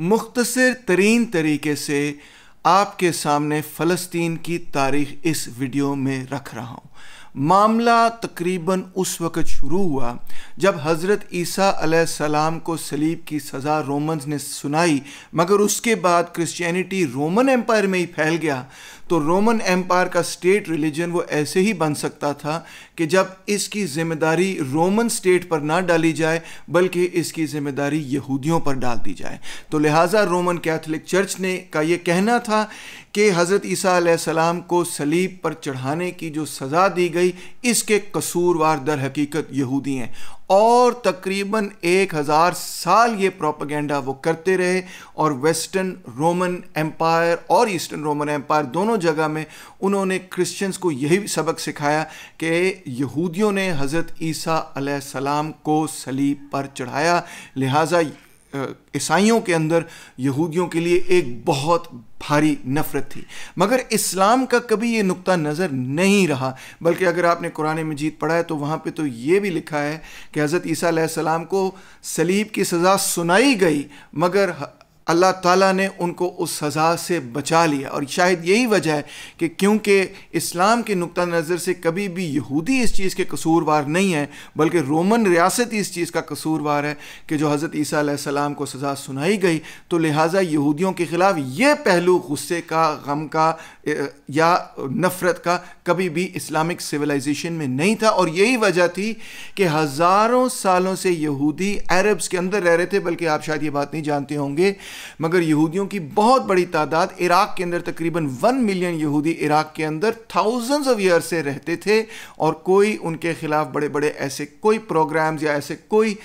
मुख्तर तरीन तरीके से आपके सामने फ़लस्तीन की तारीख इस वीडियो में रख रहा हूँ मामला तकरीबन उस वक़्त शुरू हुआ जब हज़रत ईसा सलाम को सलीब की सज़ा रोमन्स ने सुनाई मगर उसके बाद क्रिश्चियनिटी रोमन एम्पायर में ही फैल गया तो रोमन एम्पायर का स्टेट रिलीजन वो ऐसे ही बन सकता था कि जब इसकी जिम्मेदारी रोमन स्टेट पर ना डाली जाए बल्कि इसकी जिम्मेदारी यहूदियों पर डाल दी जाए तो लिहाजा रोमन कैथोलिक चर्च ने का ये कहना था कि हज़रत ईसा सलाम को सलीब पर चढ़ाने की जो सज़ा दी गई इसके कसूरवार दर हकीकत यहूदी हैं और तकरीबन एक हज़ार साल ये प्रोपागेंडा वो करते रहे और वेस्टर्न रोमन एम्पायर और ईस्टर्न रोमन एम्पायर दोनों जगह में उन्होंने क्रिश्चियंस को यही सबक सिखाया कि यहूदियों ने हज़रत ईसा सलाम को सलीब पर चढ़ाया लिहाजा ईसाइयों के अंदर यहूदियों के लिए एक बहुत भारी नफरत थी मगर इस्लाम का कभी ये नुक्ता नज़र नहीं रहा बल्कि अगर आपने कुरान मजीद पढ़ा है तो वहाँ पे तो ये भी लिखा है कि हज़रत ईसा सलाम को सलीब की सज़ा सुनाई गई मगर अल्लाह ताला ने उनको उस सज़ा से बचा लिया और शायद यही वजह है कि क्योंकि इस्लाम के नुक़ नज़र से कभी भी यहूदी इस चीज़ के कसूरवार नहीं है बल्कि रोमन रियासत इस चीज़ का कसूरवार है कि जो हज़रत ईसीम सलाम को सज़ा सुनाई गई तो लिहाजा यहूदियों के ख़िलाफ़ ये पहलू गुस्से का गम का या नफ़रत का कभी भी इस्लामिक सिविलाइजेशन में नहीं था और यही वजह थी कि हज़ारों सालों से यहूदी अरब्स के अंदर रह रहे थे बल्कि आप शायद ये बात नहीं जानते होंगे मगर यहूदियों की बहुत बड़ी तादाद इराक़ के अंदर तकरीबन वन मिलियन यहूदी इराक़ के अंदर थाउजेंड्स ऑफ ईयर से रहते थे और कोई उनके ख़िलाफ़ बड़े बड़े ऐसे कोई प्रोग्राम्स या ऐसे कोई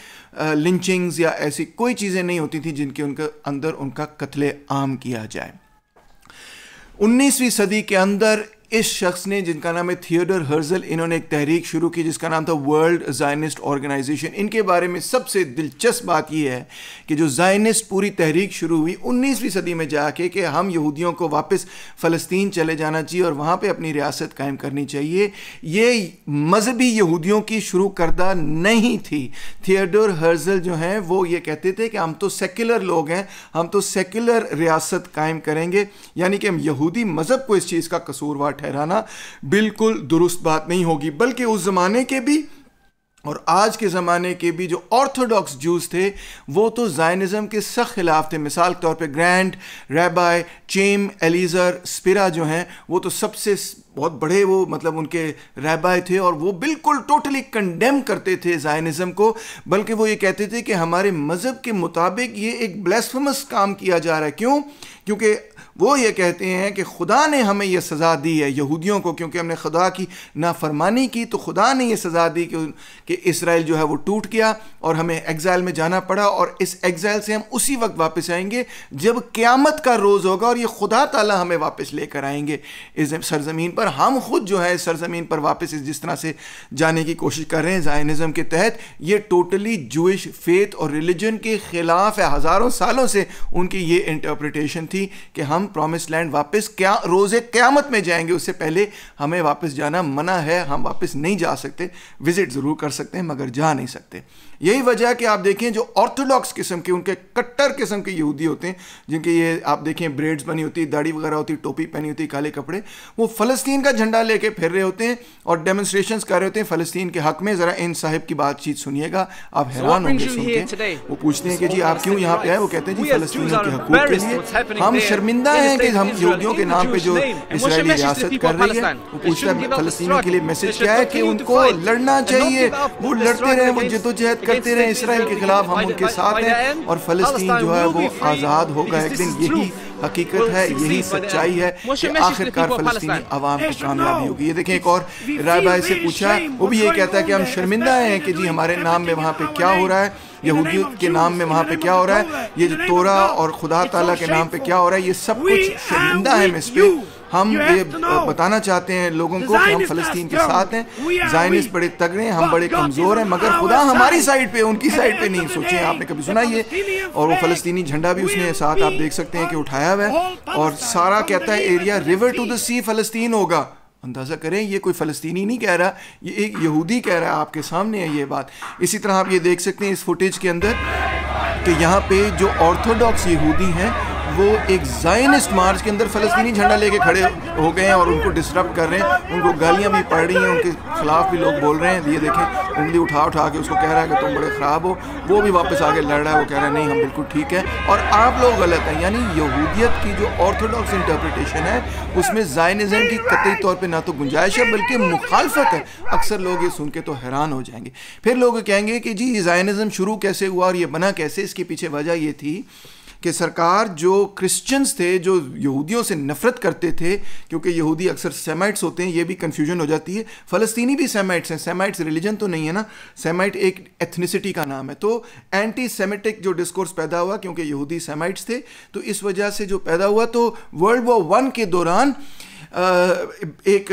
लिंचिंग्स या ऐसी कोई चीज़ें नहीं होती थी जिनके उनके अंदर उनका कत्ले आम किया जाए 19वीं सदी के अंदर इस शख्स ने जिनका नाम है थियोडर हर्जल इन्होंने एक तहरीक शुरू की जिसका नाम था वर्ल्ड जायनिस्ट ऑर्गेनाइजेशन इनके बारे में सबसे दिलचस्प बात यह है कि जो जायनिस्ट पूरी तहरीक शुरू हुई 19वीं सदी में जाके कि हम यहूदियों को वापस फ़लस्तीन चले जाना चाहिए और वहाँ पर अपनी रियासत कायम करनी चाहिए ये मजहबी यहूदियों की शुरू करदा नहीं थी थियोडर हर्जल जो हैं वो ये कहते थे कि हम तो सेक्युलर लोग हैं हम तो सेक्युलर रियासत कायम करेंगे यानी कि हम यहूदी मज़हब को इस चीज़ का कसूरवार ठहराना बिल्कुल दुरुस्त बात नहीं होगी बल्कि उस ज़माने के भी और आज के ज़माने के भी जो ऑर्थोडॉक्स जूस थे वो तो जायनिज़म के सख्त खिलाफ थे मिसाल के तौर पे ग्रैंड रैबाई चेम एलिज़र स्पिरा जो हैं वो तो सबसे बहुत बड़े वो मतलब उनके रैबाई थे और वो बिल्कुल टोटली कंडेम करते थे जायनिज़म को बल्कि वो ये कहते थे कि हमारे मज़हब के मुताबिक ये एक ब्लेसफमस काम किया जा रहा है क्यों क्योंकि वो ये कहते हैं कि खुदा ने हमें यह सज़ा दी है यहूदियों को क्योंकि हमने खुदा की नाफरमानी की तो खुदा ने यह सज़ा दी कि, कि इसराइल जो है वो टूट गया और हमें एग्ज़ाइल में जाना पड़ा और इस एग्ज़ाइल से हम उसी वक्त वापस आएंगे जब क़्यामत का रोज़ होगा और ये खुदा ताला हमें वापस लेकर आएंगे इस सरज़मीन पर हम खुद जो है इस सरज़मीन पर वापस इस जिस तरह से जाने की कोशिश कर रहे हैं जायनिज़म के तहत ये टोटली जूश फेथ और रिलीजन के ख़िलाफ़ है हज़ारों सालों से उनकी ये इंटरप्रटेशन थी कि हम प्रॉमिस लैंड वापस क्या रोजे क़्यामत में जाएंगे उससे पहले हमें वापस जाना मना है हम वापस नहीं जा सकते विज़िट ज़रूर कर सकते हैं मगर जा नहीं सकते यही वजह है कि आप देखें जो ऑर्थोडॉक्स किस्म के उनके कट्टर किस्म के यहूदी होते हैं जिनके ये आप देखें ब्रेड्स बनी होती दाढ़ी वगैरह होती टोपी पहनी होती काले कपड़े वो फ़लस्तीन का झंडा लेके फिर रहे होते हैं और डेमोन्स्ट्रेशन कर रहे होते हैं फ़लस्तीन के हक में ज़रा इन साहिब की बातचीत सुनिएगा आप हैरान होंगे सुनते वो पूछते हैं कि जी आप क्यों यहाँ पे आए वो कहते हैं जी फ़लस्तीन के हकूक के लिए हम शर्मिंदा हैं कि हम यहूदियों के नाम पर जो इसराइली रियासत कर रही है वो पूछता है फ़लस्तीनियों के लिए मैसेज क्या है कि उनको लड़ना चाहिए वो लड़ते रहे वो जदोजहद करते रहे इसराइल के खिलाफ हम उनके साथ हैं और फलस्तीन जो है वो आज़ाद होगा एक दिन यही हकीकत है यही सच्चाई है कि आखिरकार फलस्तीनी आवाम की कामयाबी होगी ये देखें एक और राय भाई से पूछा वो भी ये कहता है कि हम शर्मिंदा हैं कि जी हमारे नाम में वहाँ पे क्या हो रहा है यहूदियों के नाम में वहाँ पे क्या हो रहा है ये जो तोरा और खुदा ताला के नाम पे क्या हो रहा है ये सब कुछ शर्मिंदा है हम इस हम ये बताना चाहते हैं लोगों को कि हम फलस्तीन के साथ हैं जाइनिस बड़े तगड़े हैं हम बड़े कमज़ोर हैं मगर खुदा हमारी साइड पे उनकी साइड पे नहीं सोचे आपने कभी सुना ये और वो फलस्तीनी झंडा भी उसने साथ आप देख सकते हैं कि उठाया हुआ है और सारा कहता है area river to the sea फलस्तीन होगा अंदाज़ा करें ये कोई फ़लस्तीनी नहीं कह रहा ये एक यहूदी कह रहा है आपके सामने है ये बात इसी तरह आप ये देख सकते हैं इस फुटेज के अंदर कि यहाँ पे जो ऑर्थोडॉक्स यहूदी हैं वो एक जाइनिस्ट मार्च के अंदर फ़लस्तीनी झंडा लेके खड़े हो गए हैं और उनको डिस्टर्ब कर रहे हैं उनको गालियाँ भी पड़ रही हैं उनके खिलाफ भी लोग बोल रहे हैं ये देखें उंगली उठा उठा के उसको कह रहा है कि तुम बड़े ख़राब हो वो भी वापस आके लड़ रहा है वो कह रहा है नहीं हम बिल्कुल ठीक है और आप लोग गलत हैं यानी यहूदियत की जो ऑर्थोडॉक्स इंटरप्रिटेशन है उसमें जाइनिज़म की कतई तौर पर ना तो गुंजाइश है बल्कि मुखालफत है अक्सर लोग ये सुन के तो हैरान हो जाएंगे फिर लोग कहेंगे कि जी जाइनिज़म शुरू कैसे हुआ और ये बना कैसे इसके पीछे वजह ये थी कि सरकार जो क्रिश्चियंस थे जो यहूदियों से नफरत करते थे क्योंकि यहूदी अक्सर सेमाइट्स होते हैं ये भी कन्फ्यूजन हो जाती है फ़लस्तीनी भी सेमाइट्स हैं सेमाइट्स रिलीजन तो नहीं है ना सेमाइट एक एथनिसिटी का नाम है तो एंटी सेमेटिक जो डिस्कोर्स पैदा हुआ क्योंकि यहूदी सेमाइट्स थे तो इस वजह से जो पैदा हुआ तो वर्ल्ड वॉर वन के दौरान एक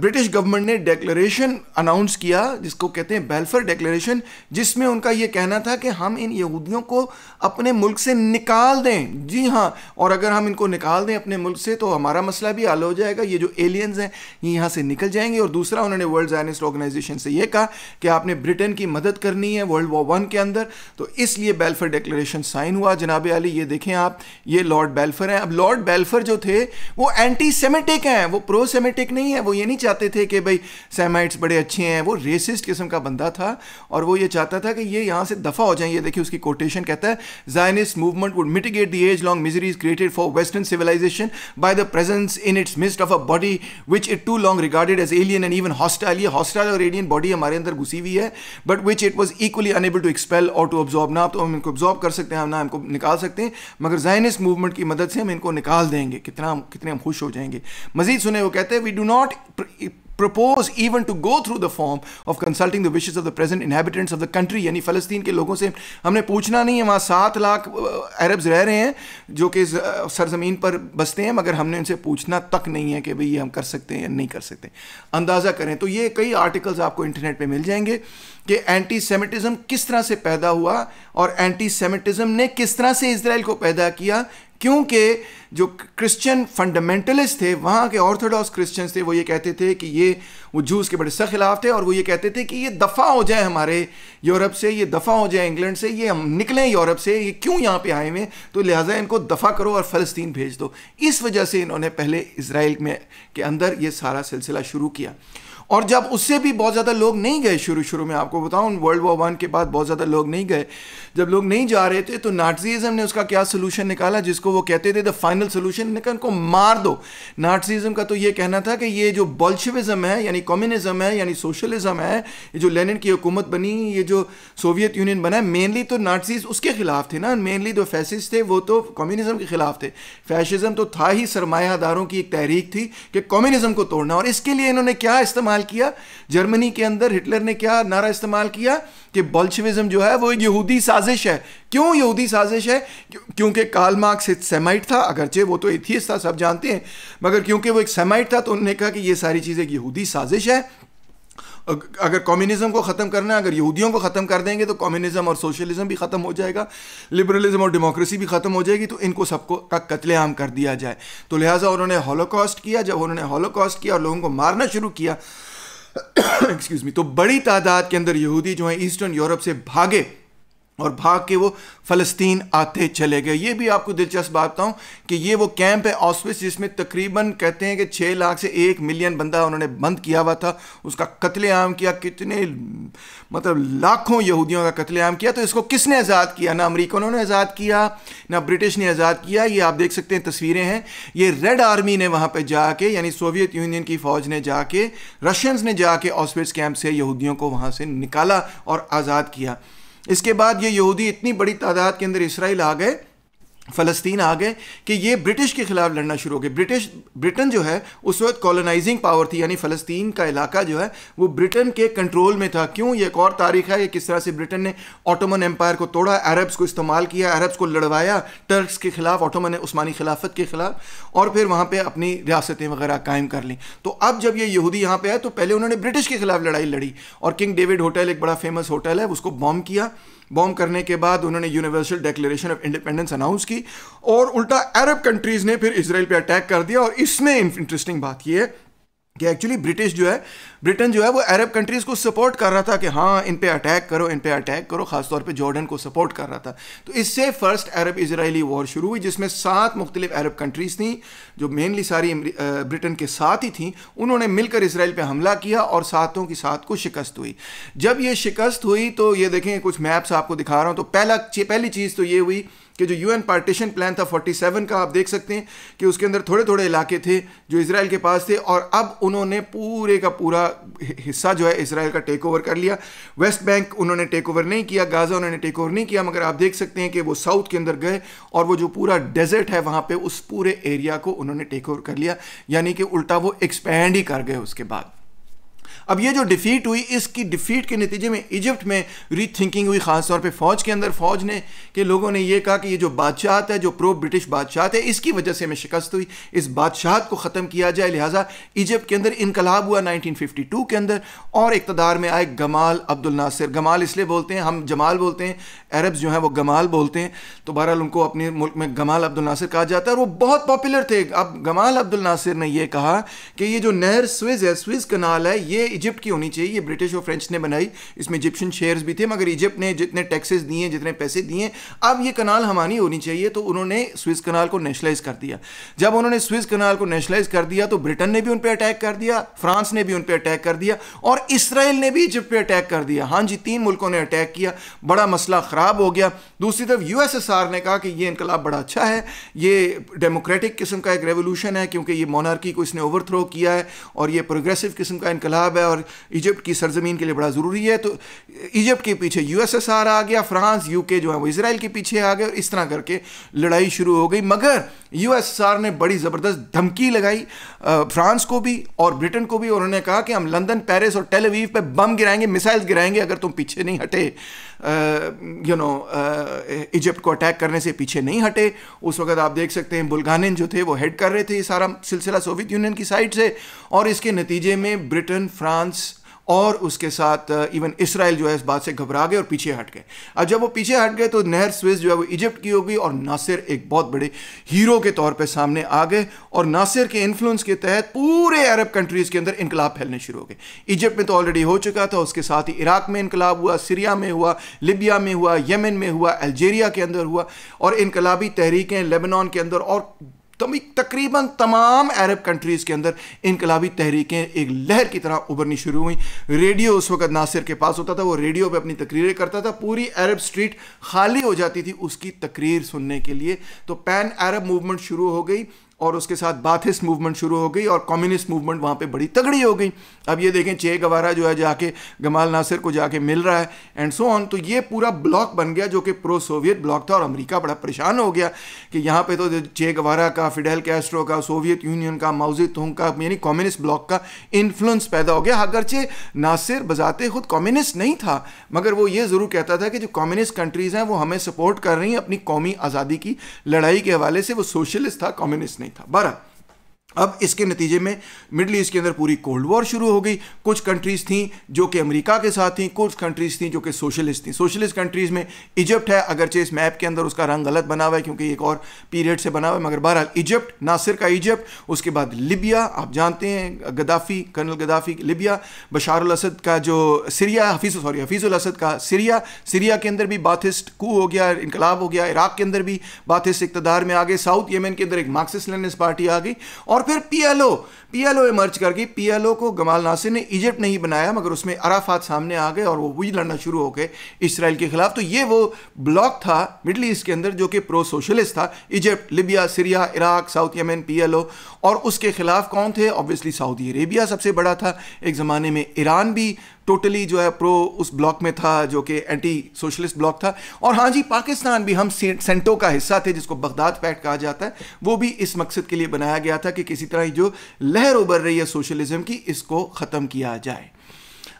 ब्रिटिश गवर्नमेंट ने डेक्लेशन अनाउंस किया जिसको कहते हैं बेल्फर डेक्लेशन जिसमें उनका ये कहना था कि हम इन यहूदियों को अपने मुल्क से निकाल दें जी हाँ और अगर हम इनको निकाल दें अपने मुल्क से तो हमारा मसला भी हल हो जाएगा ये जो एलियंस हैं ये यहाँ से निकल जाएंगे और दूसरा उन्होंने वर्ल्ड जैनिस्ट ऑर्गेनाइजेशन से ये कहा कि आपने ब्रिटेन की मदद करनी है वर्ल्ड वॉर वन के अंदर तो इसलिए बेल्फर डेक्लेशन साइन हुआ जनाब अली ये देखें आप ये लॉर्ड बेल्फर हैं अब लॉर्ड बेल्फर जो थे वो एंटी सेमेटिक हैं हैं वो प्रो सेमेटिक नहीं है वो ये नहीं चाहते थे कि भाई सेमाइट्स बड़े अच्छे हैं वो रेसिस्ट किस्म का बंदा था और वो ये चाहता था कि ये यहाँ से दफ़ा हो जाए ये देखिए उसकी कोटेशन कहता है Zionist movement would mitigate the age long miseries created for western civilization by the presence in its midst of a body which it too long regarded as alien and even hostile ये hostile और alien body हमारे अंदर घुसी हुई है but which it was equally unable to expel और to absorb ना तो हम इनको ऑब्जॉर्व कर सकते हैं ना इनको निकाल सकते हैं मगर जायनिस्ट मूवमेंट की मदद से हम इनको निकाल देंगे कितना कितने हम खुश हो जाएंगे मजीद नहीं सुने वो कहते हैं we do not propose even to go through the form of consulting the wishes of the present inhabitants of the country यानी फलस्तीन के लोगों से हमने पूछना नहीं है वहाँ सात लाख अरब्स रह रहे हैं जो कि सरजमीन पर बसते हैं मगर हमने उनसे पूछना तक नहीं है कि भाई ये हम कर सकते हैं या नहीं कर सकते अंदाज़ा करें तो ये कई आर्टिकल्स आपको इंटरनेट पर मिल जाएंगे कि एंटी सेमिटिज्म किस तरह से पैदा हुआ और एंटी सेमिटिज्म ने किस तरह से इसराइल को पैदा किया क्योंकि जो क्रिश्चियन फंडामेंटलिस्ट थे वहाँ के ऑर्थोडॉक्स क्रिश्चियंस थे वो ये कहते थे कि ये वो जूस के बड़े सख्त खिलाफ थे और वो ये कहते थे कि ये दफ़ा हो जाए हमारे यूरोप से ये दफ़ा हो जाए इंग्लैंड से ये हम निकलें यूरोप से ये क्यों यहाँ पे आए हुए तो लिहाजा इनको दफ़ा करो और फ़लस्तीन भेज दो इस वजह से इन्होंने पहले इसराइल में के अंदर ये सारा सिलसिला शुरू किया और जब उससे भी बहुत ज़्यादा लोग नहीं गए शुरू शुरू में आपको बताऊँ वर्ल्ड वॉर वन के बाद बहुत ज़्यादा लोग नहीं गए जब लोग नहीं जा रहे थे तो नाटसीज़म ने उसका क्या सोल्यूशन निकाला जिसको वो कहते थे द फाइनल सोल्यूशन निकाल उनको मार दो नाटसीज़म का तो ये कहना था कि ये जो बल्शविज़म है यानी कम्युनिज़म है यानी सोशलिज़म है ये जो लेनिन की हुकूमत बनी ये जो सोवियत यूनियन बना मेनली तो नाटसीज उसके खिलाफ थे ना मेनली जो फैसिस थे वो तो कम्युनिज़म के खिलाफ थे फैशिज़म तो था ही सरमायादारों की एक तहरीक थी कि कम्युनिज़म को तोड़ना और इसके लिए इन्होंने क्या इस्तेमाल इस्तेमाल किया जर्मनी के अंदर हिटलर ने क्या नारा इस्तेमाल किया कि बॉल्शविज्म जो है वो एक यहूदी साजिश है क्यों यहूदी साजिश है क्योंकि कार्ल मार्क्स एक सेमाइट था अगरचे वो तो एथियस था सब जानते हैं मगर क्योंकि वो एक सेमाइट था तो उन्होंने कहा कि ये सारी चीज़ें एक यहूदी साजिश है अगर कम्युनिज्म को ख़त्म करना है अगर यहूदियों को ख़त्म कर देंगे तो कम्युनिज्म और सोशलिज्म भी ख़त्म हो जाएगा लिबरलिज्म और डेमोक्रेसी भी ख़त्म हो जाएगी तो इनको सबको का कत्लेआम कर दिया जाए तो लिहाजा उन्होंने हॉलोकॉस्ट किया जब उन्होंने हॉलोकॉस्ट किया और लोगों को मारना शुरू किया एक्सक्यूज मी तो बड़ी तादाद के अंदर यहूदी जो है ईस्टर्न यूरोप से भागे और भाग के वो फ़लस्तीन आते चले गए ये भी आपको दिलचस्प बात बताऊँ कि ये वो कैंप है ऑस्विस जिसमें तकरीबन कहते हैं कि छः लाख से एक मिलियन बंदा उन्होंने बंद किया हुआ था उसका कत्लेआम किया कितने मतलब लाखों यहूदियों का कत्लेआम किया तो इसको किसने आज़ाद किया ना अमरीकनों ने आज़ाद किया ना ब्रिटिश ने आज़ाद किया ये आप देख सकते हैं तस्वीरें हैं ये रेड आर्मी ने वहाँ पर जाके यानी सोवियत यूनियन की फ़ौज ने जाके रशियंस ने जाके ऑस्विस कैंप से यहूदियों को वहाँ से निकाला और आज़ाद किया इसके बाद ये यहूदी इतनी बड़ी तादाद के अंदर इसराइल आ गए फ़लस्तीन आ गए कि ये ब्रिटिश के ख़िलाफ़ लड़ना शुरू हो गए ब्रिटिश ब्रिटेन जो है उस वक्त कॉलोनाइजिंग पावर थी यानी फ़लस्तीन का इलाका जो है वो ब्रिटेन के कंट्रोल में था क्यों ये एक और तारीख है कि किस तरह से ब्रिटेन ने ऑटोमन एम्पायर को तोड़ा अरब्स को इस्तेमाल किया अरब्स को लड़वाया टर्क्स के ख़िलाफ़ ऑटोमन उस्मानी खिलाफत के ख़िलाफ़ और फिर वहाँ पर अपनी रियासतें वगैरह कायम कर लीं तो अब जब ये यहूदी यहाँ पर आए तो पहले उन्होंने ब्रिटिश के ख़िलाफ़ लड़ाई लड़ी और किंग डेविड होटल एक बड़ा फेमस होटल है उसको बॉम्ब किया बॉम्ब करने के बाद उन्होंने universal declaration of independence announce की और उल्टा अरब कंट्रीज़ ने फिर इसराइल पर अटैक कर दिया और इसमें इंटरेस्टिंग बात यह है कि एक्चुअली ब्रिटिश जो है ब्रिटेन जो है वो अरब कंट्रीज़ को सपोर्ट कर रहा था कि हाँ इन पे अटैक करो इन पे अटैक करो खासतौर पे जॉर्डन को सपोर्ट कर रहा था तो इससे फर्स्ट अरब इसराइली वॉर शुरू हुई जिसमें सात मुख्तलिफ अरब कंट्रीज़ थी जो मेनली सारी ब्रिटेन uh, के साथ ही थी उन्होंने मिलकर इसराइल पर हमला किया और सातों की सात को शिकस्त हुई जब ये शिकस्त हुई तो ये देखें कुछ मैप्स आपको दिखा रहा हूँ तो पहला पहली चीज़ तो ये हुई कि जो यूएन पार्टीशन प्लान था 47 का आप देख सकते हैं कि उसके अंदर थोड़े थोड़े इलाके थे जो इसराइल के पास थे और अब उन्होंने पूरे का पूरा हिस्सा जो है इसराइल का टेक ओवर कर लिया वेस्ट बैंक उन्होंने टेक ओवर नहीं किया गाज़ा उन्होंने टेक ओवर नहीं किया मगर आप देख सकते हैं कि वो साउथ के अंदर गए और वो जो पूरा डेजर्ट है वहाँ पर उस पूरे एरिया को उन्होंने टेक ओवर कर लिया यानी कि उल्टा वो एक्सपैंड ही कर गए उसके बाद अब ये जो डिफीट हुई इसकी डिफीट के नतीजे में इजिप्ट में रीथिंकिंग हुई खासतौर पर फौज के अंदर फौज ने के लोगों ने यह कहा कि ये जो बादशाहत है जो प्रो ब्रिटिश बादशाहत है इसकी वजह से हमें शिकस्त हुई इस बादशाहत को ख़त्म किया जाए लिहाजा इजिप्ट के अंदर इनकलाब हुआ नाइनटीन फिफ्टी टू के अंदर और इकतदार में आए गमाल अब्दुल नासिर गमाल इसलिए बोलते हैं हम जमाल बोलते हैं अरब्स जो हैं वो गमाल बोलते हैं तो बहरहाल उनको अपने मुल्क में गमाल अब्दुल नासिर कहा जाता है और वो बहुत पॉपुलर थे अब गमाल अब्दुल नासिर ने यह कहा कि ये जो नहर स्विज़ है स्विज़ कनाल है ये इजिप्ट की होनी चाहिए ये ब्रिटिश और फ्रेंच ने बनाई इसमें इजिप्शियन शेयर्स भी थे मगर इजिप्ट ने जितने टैक्सेस दिए जितने पैसे दिए अब ये कनाल हमारी होनी चाहिए तो उन्होंने स्विस कनाल को नेशनलाइज कर दिया जब उन्होंने स्विस कनाल को नेशनलाइज कर दिया तो ब्रिटेन ने भी उन पर अटैक कर दिया फ्रांस ने भी उन पर अटैक कर दिया और इसराइल ने भी इजिप्ट पर अटैक कर दिया हाँ जी तीन मुल्कों ने अटैक किया बड़ा मसला ख़राब हो गया दूसरी तरफ यूएसएसआर ने कहा कि ये इनकलाब बड़ा अच्छा है ये डेमोक्रेटिक किस्म का एक रेवोल्यूशन है क्योंकि ये मोनार्की को इसने ओवरथ्रो किया है और ये प्रोग्रेसिव किस्म का इनकलाब है है और इजिप्ट की सरजमीन के लिए बड़ा ज़रूरी है तो इजिप्ट के पीछे यूएसएसआर आ गया फ्रांस यूके जो है वो इसराइल के पीछे आ गए और इस तरह करके लड़ाई शुरू हो गई मगर यूएसएसआर ने बड़ी ज़बरदस्त धमकी लगाई फ्रांस को भी और ब्रिटेन को भी उन्होंने कहा कि हम लंदन पेरिस और टेलीवीव पर बम गिराएंगे मिसाइल्स गिराएंगे अगर तुम पीछे नहीं हटे यू नो इजिप्ट को अटैक करने से पीछे नहीं हटे उस वक्त आप देख सकते हैं बुलगानिन जो थे वो हेड कर रहे थे ये सारा सिलसिला सोवियत यूनियन की साइड से और इसके नतीजे में ब्रिटेन फ्रांस और उसके साथ इवन uh, इसराइल जो है इस बात से घबरा गए और पीछे हट गए अब जब वो पीछे हट गए तो नहर स्विस जो है वो इजिप्ट की होगी और नासिर एक बहुत बड़े हीरो के तौर पर सामने आ गए और नासिर के इन्फ्लुएंस के तहत पूरे अरब कंट्रीज़ के अंदर इनकलाब फैलने शुरू हो गए इजिप्ट में तो ऑलरेडी हो चुका था उसके साथ ही इराक में इनकलाब हुआ सीरिया में हुआ लिबिया में हुआ यमन में हुआ अल्जेरिया के अंदर हुआ और इनकलाबी तहरीकें लेबनान के अंदर और तकरीबन तमाम अरब कंट्रीज़ के अंदर इनकलाबी तहरीकें एक लहर की तरह उभरनी शुरू हुई रेडियो उस वक्त नासिर के पास होता था वो रेडियो पे अपनी तकरीरें करता था पूरी अरब स्ट्रीट खाली हो जाती थी उसकी तकरीर सुनने के लिए तो पैन अरब मूवमेंट शुरू हो गई और उसके साथ बाथिस मूवमेंट शुरू हो गई और कम्युनिस्ट मूवमेंट वहाँ पे बड़ी तगड़ी हो गई अब ये देखें चे गवारा जो है जाके गमाल नासिर को जाके मिल रहा है एंड सो ऑन तो ये पूरा ब्लॉक बन गया जो कि प्रो सोवियत ब्लॉक था और अमेरिका बड़ा परेशान हो गया कि यहाँ पे तो चे गवारा का फिडेल कैस्ट्रो का सोवियत यूनियन का माउजी तुंग का यानी कम्युनिस्ट ब्लॉक का इन्फ्लुंस पैदा हो गया अगरचे नासिर बजाते खुद कम्युनिस्ट नहीं था मगर वो ये ज़रूर कहता था कि जो कम्युनिस्ट कंट्रीज़ हैं वो हमें सपोर्ट कर रही हैं अपनी कौमी आज़ादी की लड़ाई के हवाले से वो सोशलिस्ट था कम्युनिस्ट नहीं comentar. Bora! अब इसके नतीजे में मिडल ईस्ट के अंदर पूरी कोल्ड वॉर शुरू हो गई कुछ कंट्रीज़ थी जो कि अमेरिका के साथ थी कुछ कंट्रीज़ थीं जो कि सोशलिस्ट थीं सोशलिस्ट कंट्रीज़ में इजिप्ट है अगरचे इस मैप के अंदर उसका रंग गलत बना हुआ है क्योंकि एक और पीरियड से बना हुआ है मगर बहरहाल इजिप्ट नासिर का इजिप्ट उसके बाद लिबिया आप जानते हैं Gaddafi colonel Gaddafi Libya Bashar Assad का जो Syria Hafez sorry Hafez al Assad का सीरिया सीरिया के अंदर भी बाथिस्ट कू हो गया इनकलाब हो गया इराक़ के अंदर भी बाथिस्ट इकतदार में आ गए साउथ यमन के अंदर एक मार्क्सिस लेनिस पार्टी आ गई और और फिर पीएलओ पीएलओ इमर्ज कर गई पीएलओ को गमाल नासिर ने इजिप्ट नहीं बनाया मगर उसमें अराफात सामने आ गए और वो वही लड़ना शुरू हो गए इसराइल के खिलाफ तो ये वो ब्लॉक था मिडल ईस्ट के अंदर जो कि प्रो सोशलिस्ट था Egypt Libya Syria Iraq South Yemen PLO और उसके खिलाफ कौन थे ऑब्वियसली सऊदी अरेबिया सबसे बड़ा था एक ज़माने में ईरान भी टोटली जो है प्रो उस ब्लॉक में था जो कि एंटी सोशलिस्ट ब्लॉक था और हाँ जी पाकिस्तान भी हम सेंटो का हिस्सा थे जिसको बगदाद पैक्ट कहा जाता है वो भी इस मकसद के लिए बनाया गया था कि किसी तरह जो लहर उबर रही है सोशलिज्म की इसको ख़त्म किया जाए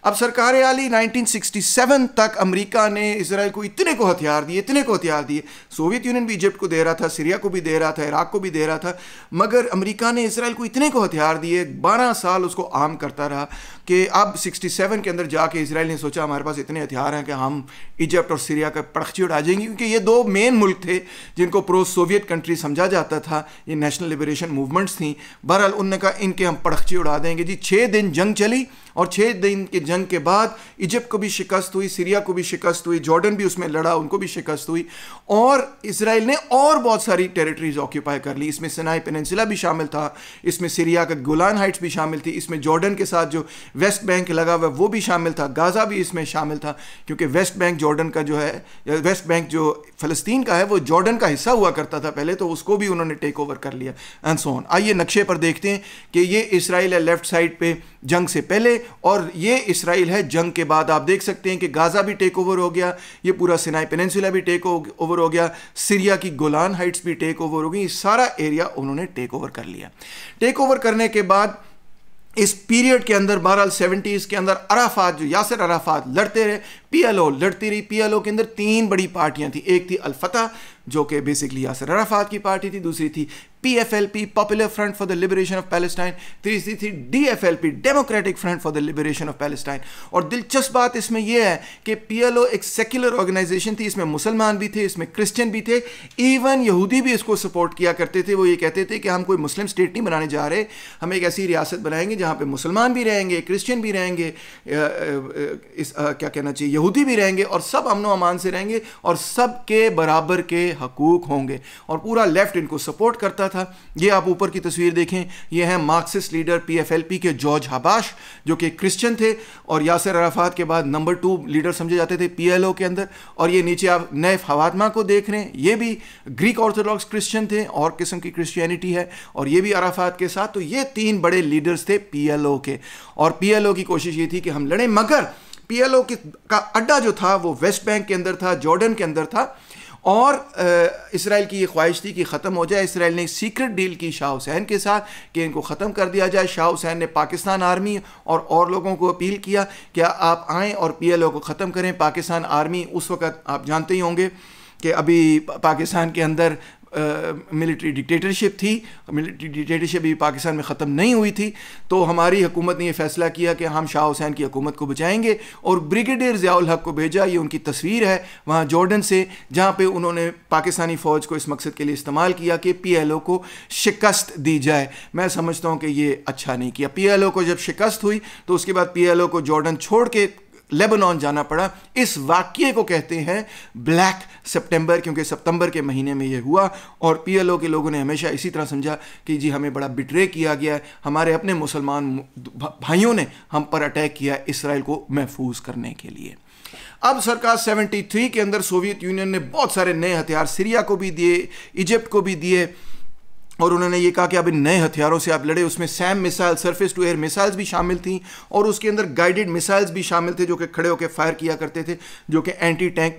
अब सरकार आली 1967 तक अमेरिका ने इसराइल को इतने को हथियार दिए इतने को हथियार दिए सोवियत यूनियन भी इजिप्ट को दे रहा था सीरिया को भी दे रहा था इराक को भी दे रहा था मगर अमेरिका ने इसराइल को इतने को हथियार दिए 12 साल उसको आम करता रहा कि अब 67 के अंदर जाके इसराइल ने सोचा हमारे पास इतने हथियार हैं कि हम इजिप्ट और सीरिया का पड़खची उड़ा जाएंगे क्योंकि ये दो मेन मुल्क थे जिनको प्रो सोवियत कंट्री समझा जाता था ये नेशनल लिबरेशन मूवमेंट्स थी बहरहाल उनने कहा इनके हम पड़खची उड़ा देंगे जी छः दिन जंग चली और छः दिन के जंग के बाद इजिप्ट को भी शिकस्त हुई सीरिया को भी शिकस्त हुई जॉर्डन भी उसमें लड़ा उनको भी शिकस्त हुई और इसराइल ने और बहुत सारी टेरिटरीज ऑक्यूपाई कर ली इसमें सिनाई पेनसिला भी शामिल था इसमें सीरिया का गोलान हाइट्स भी शामिल थी इसमें जॉर्डन के साथ जो वेस्ट बैंक लगा हुआ वो भी शामिल था गाज़ा भी इसमें शामिल था क्योंकि वेस्ट बैंक जॉर्डन का जो है वेस्ट बैंक जो फ़लस्तीन का है वो जॉर्डन का हिस्सा हुआ करता था पहले तो उसको भी उन्होंने टेक ओवर कर लिया एंड सोन आइए नक्शे पर देखते हैं कि ये इसराइल है लेफ्ट साइड पर जंग से पहले और ये इसराइल है जंग के बाद आप देख सकते हैं कि गाज़ा भी टेक ओवर हो गया ये पूरा सिनाई पेनसिला भी टेक ओवर हो गया सीरिया की गोलान हाइट्स भी टेक ओवर हो गई सारा एरिया उन्होंने टेक ओवर कर लिया टेक ओवर करने के बाद इस पीरियड के अंदर बहरहाल सेवेंटीज़ के अंदर अराफात जो यासर अराफात लड़ते रहे पीएलओ लड़ती रही पीएलओ के अंदर तीन बड़ी पार्टियां थी एक थी अलफतह जो कि बेसिकली यासर अराफात की पार्टी थी दूसरी थी PFLP, Popular Front for the Liberation of Palestine, L DFLP, Democratic Front for the Liberation of Palestine. और दिलचस्प बात इसमें यह है कि PLO एक सेक्युलर ऑर्गेनाइजेशन थी इसमें मुसलमान भी थे इसमें क्रिश्चियन भी थे इवन यहूदी भी इसको सपोर्ट किया करते थे वो ये कहते थे कि हम कोई मुस्लिम स्टेट नहीं बनाने जा रहे हम एक ऐसी रियासत बनाएंगे जहाँ पर मुसलमान भी रहेंगे क्रिश्चियन भी रहेंगे इस आ, क्या कहना चाहिए यहूदी भी रहेंगे और सब अमनो अमान से रहेंगे और सब के बराबर के हकूक होंगे और पूरा लेफ्ट इनको सपोर्ट करता था ये आप ऊपर की तस्वीर देखें ये हैं मार्क्सिस्ट लीडर पीएफएलपी के जॉर्ज हबाश जो कि क्रिश्चियन थे और यासर अराफात के बाद नंबर टू लीडर समझे जाते थे पीएलओ के अंदर और ये नीचे आप नैफ हवात्मा को देख रहे हैं ये भी ग्रीक ऑर्थोडॉक्स क्रिश्चियन थे और किस्म की क्रिश्चियनिटी है और ये भी अराफात के साथ तो ये तीन बड़े लीडर्स थे पीएलओ के और पीएलओ की कोशिश ये थी कि हम लड़ें मगर पीएलओ का अड्डा जो था वो वेस्ट बैंक के अंदर था जॉर्डन के अंदर था और इसराइल की ये ख्वाहिश थी कि ख़त्म हो जाए इसराइल ने सीक्रेट डील की शाह हुसैन के साथ कि इनको ख़त्म कर दिया जाए शाह हुसैन ने पाकिस्तान आर्मी और और लोगों को अपील किया कि आप आएँ और पी को ख़त्म करें पाकिस्तान आर्मी उस वक़्त आप जानते ही होंगे कि अभी पाकिस्तान के अंदर मिलिट्री डिक्टेटरशिप थी मिलिट्री डिक्टेटरशिप भी पाकिस्तान में ख़त्म नहीं हुई थी तो हमारी हुकूमत ने यह फैसला किया कि हम शाह हुसैन की हुकूमत को बचाएंगे और ब्रिगेडियर ज़ियाउल हक को भेजा ये उनकी तस्वीर है वहाँ जॉर्डन से जहाँ पर उन्होंने पाकिस्तानी फ़ौज को इस मकसद के लिए इस्तेमाल किया कि पी एल ओ को शिकस्त दी जाए मैं समझता हूँ कि ये अच्छा नहीं किया पी एल ओ को जब शिकस्त हुई तो उसके बाद पी एल ओ को जॉर्डन छोड़ के लेबनान जाना पड़ा इस वाक्य को कहते हैं ब्लैक सितंबर क्योंकि सितंबर के महीने में ये हुआ और पीएलओ के लोगों ने हमेशा इसी तरह समझा कि जी हमें बड़ा बिट्रे किया गया है हमारे अपने मुसलमान भाइयों ने हम पर अटैक किया इसराइल को महफूज करने के लिए अब सरकार 73 के अंदर सोवियत यूनियन ने बहुत सारे नए हथियार सीरिया को भी दिए इजिप्ट को भी दिए और उन्होंने ये कहा कि अब इन नए हथियारों से आप लड़े उसमें SAM missile surface to air missiles भी शामिल थी और उसके अंदर गाइडेड मिसाइल्स भी शामिल थे जो कि खड़े होकर फायर किया करते थे जो कि एंटी टैंक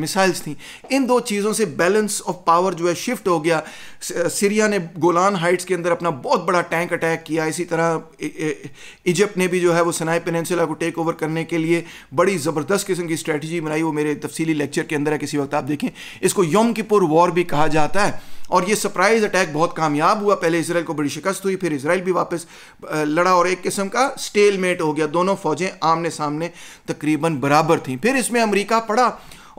मिसाइल्स थी इन दो चीज़ों से बैलेंस ऑफ पावर जो है शिफ्ट हो गया सीरिया ने गोलान हाइट्स के अंदर अपना बहुत बड़ा टैंक अटैक किया इसी तरह इजिप्ट ने भी जो है वो सनाई पेनसिला को टेक ओवर करने के लिए बड़ी ज़बरदस्त किस्म की स्ट्रैटेजी बनाई वो मेरे तफसीली लेक्चर के अंदर है किसी वक्त आप देखें इसको योम किपुर वॉर भी कहा जाता है और ये सरप्राइज अटैक बहुत कामयाब हुआ पहले इसराइल को बड़ी शिकस्त हुई फिर इसराइल भी वापस लड़ा और एक किस्म का स्टेलमेट हो गया दोनों फौजें आमने सामने तकरीबन बराबर थीं फिर इसमें अमरीका पड़ा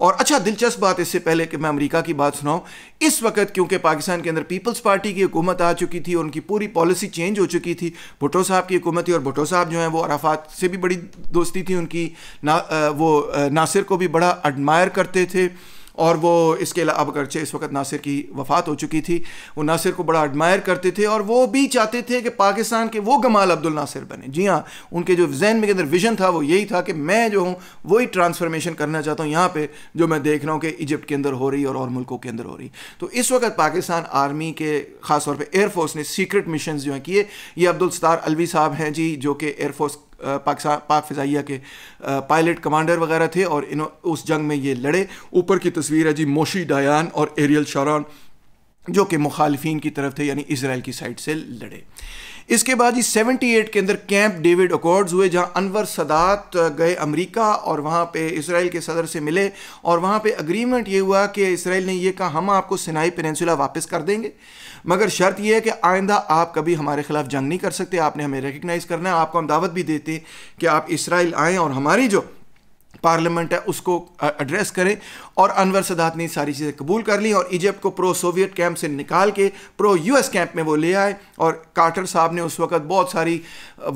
और अच्छा दिलचस्प बात इससे पहले कि मैं अमेरिका की बात सुनाऊं इस वक्त क्योंकि पाकिस्तान के अंदर पीपल्स पार्टी की हुकूमत आ चुकी थी और उनकी पूरी पॉलिसी चेंज हो चुकी थी भुटो साहब की हुकूमत थी और भुटो साहब जो हैं वो अराफात से भी बड़ी दोस्ती थी उनकी ना वो नासिर को भी बड़ा एडमायर करते थे और वो इसके अलावा अगरचे इस वक्त नासिर की वफ़ात हो चुकी थी वो नासिर को बड़ा एडमायर करते थे और वो भी चाहते थे कि पाकिस्तान के वो गमाल अब्दुल नासिर बने जी हाँ उनके जो जहन में अंदर विजन था वो यही था कि मैं जो हूँ वही ट्रांसफॉर्मेशन करना चाहता हूँ यहाँ पर जो मैं देख रहा हूँ कि इजिप्ट के अंदर हो रही और और मुल्कों के अंदर हो रही तो इस वक्त पाकिस्तान आर्मी के ख़ासतौर पर एयरफोर्स ने सीक्रेट मिशन जो हैं किए ये अब्दुल सतार अलवी साहब हैं जी जो कि एयरफोर्स पाकिस्तान पाक फ़िज़ाइया के पायलट कमांडर वगैरह थे और इन उस जंग में ये लड़े ऊपर की तस्वीर है जी मोशी डायान और एरियल शारान जो कि मुखालफन की तरफ थे यानी इसराइल की साइड से लड़े इसके बाद ही 78 के अंदर कैंप डेविड अकॉर्ड्स हुए जहां अनवर सदात गए अमेरिका और वहां पे इसराइल के सदर से मिले और वहां पे अग्रीमेंट ये हुआ कि इसराइल ने ये कहा हम आपको सिनाई पेनसुला वापस कर देंगे मगर शर्त यह है कि आइंदा आप कभी हमारे खिलाफ जंग नहीं कर सकते आपने हमें रिकगनाइज़ करना है आपको हम दावत भी देते कि आप इसराइल आएँ और हमारी जो पार्लियामेंट है उसको एड्रेस करें और अनवर सदात ने सारी चीज़ें कबूल कर ली और इजिप्ट को प्रो सोवियत कैंप से निकाल के प्रो यूएस कैंप में वो ले आए और कार्टर साहब ने उस वक्त बहुत सारी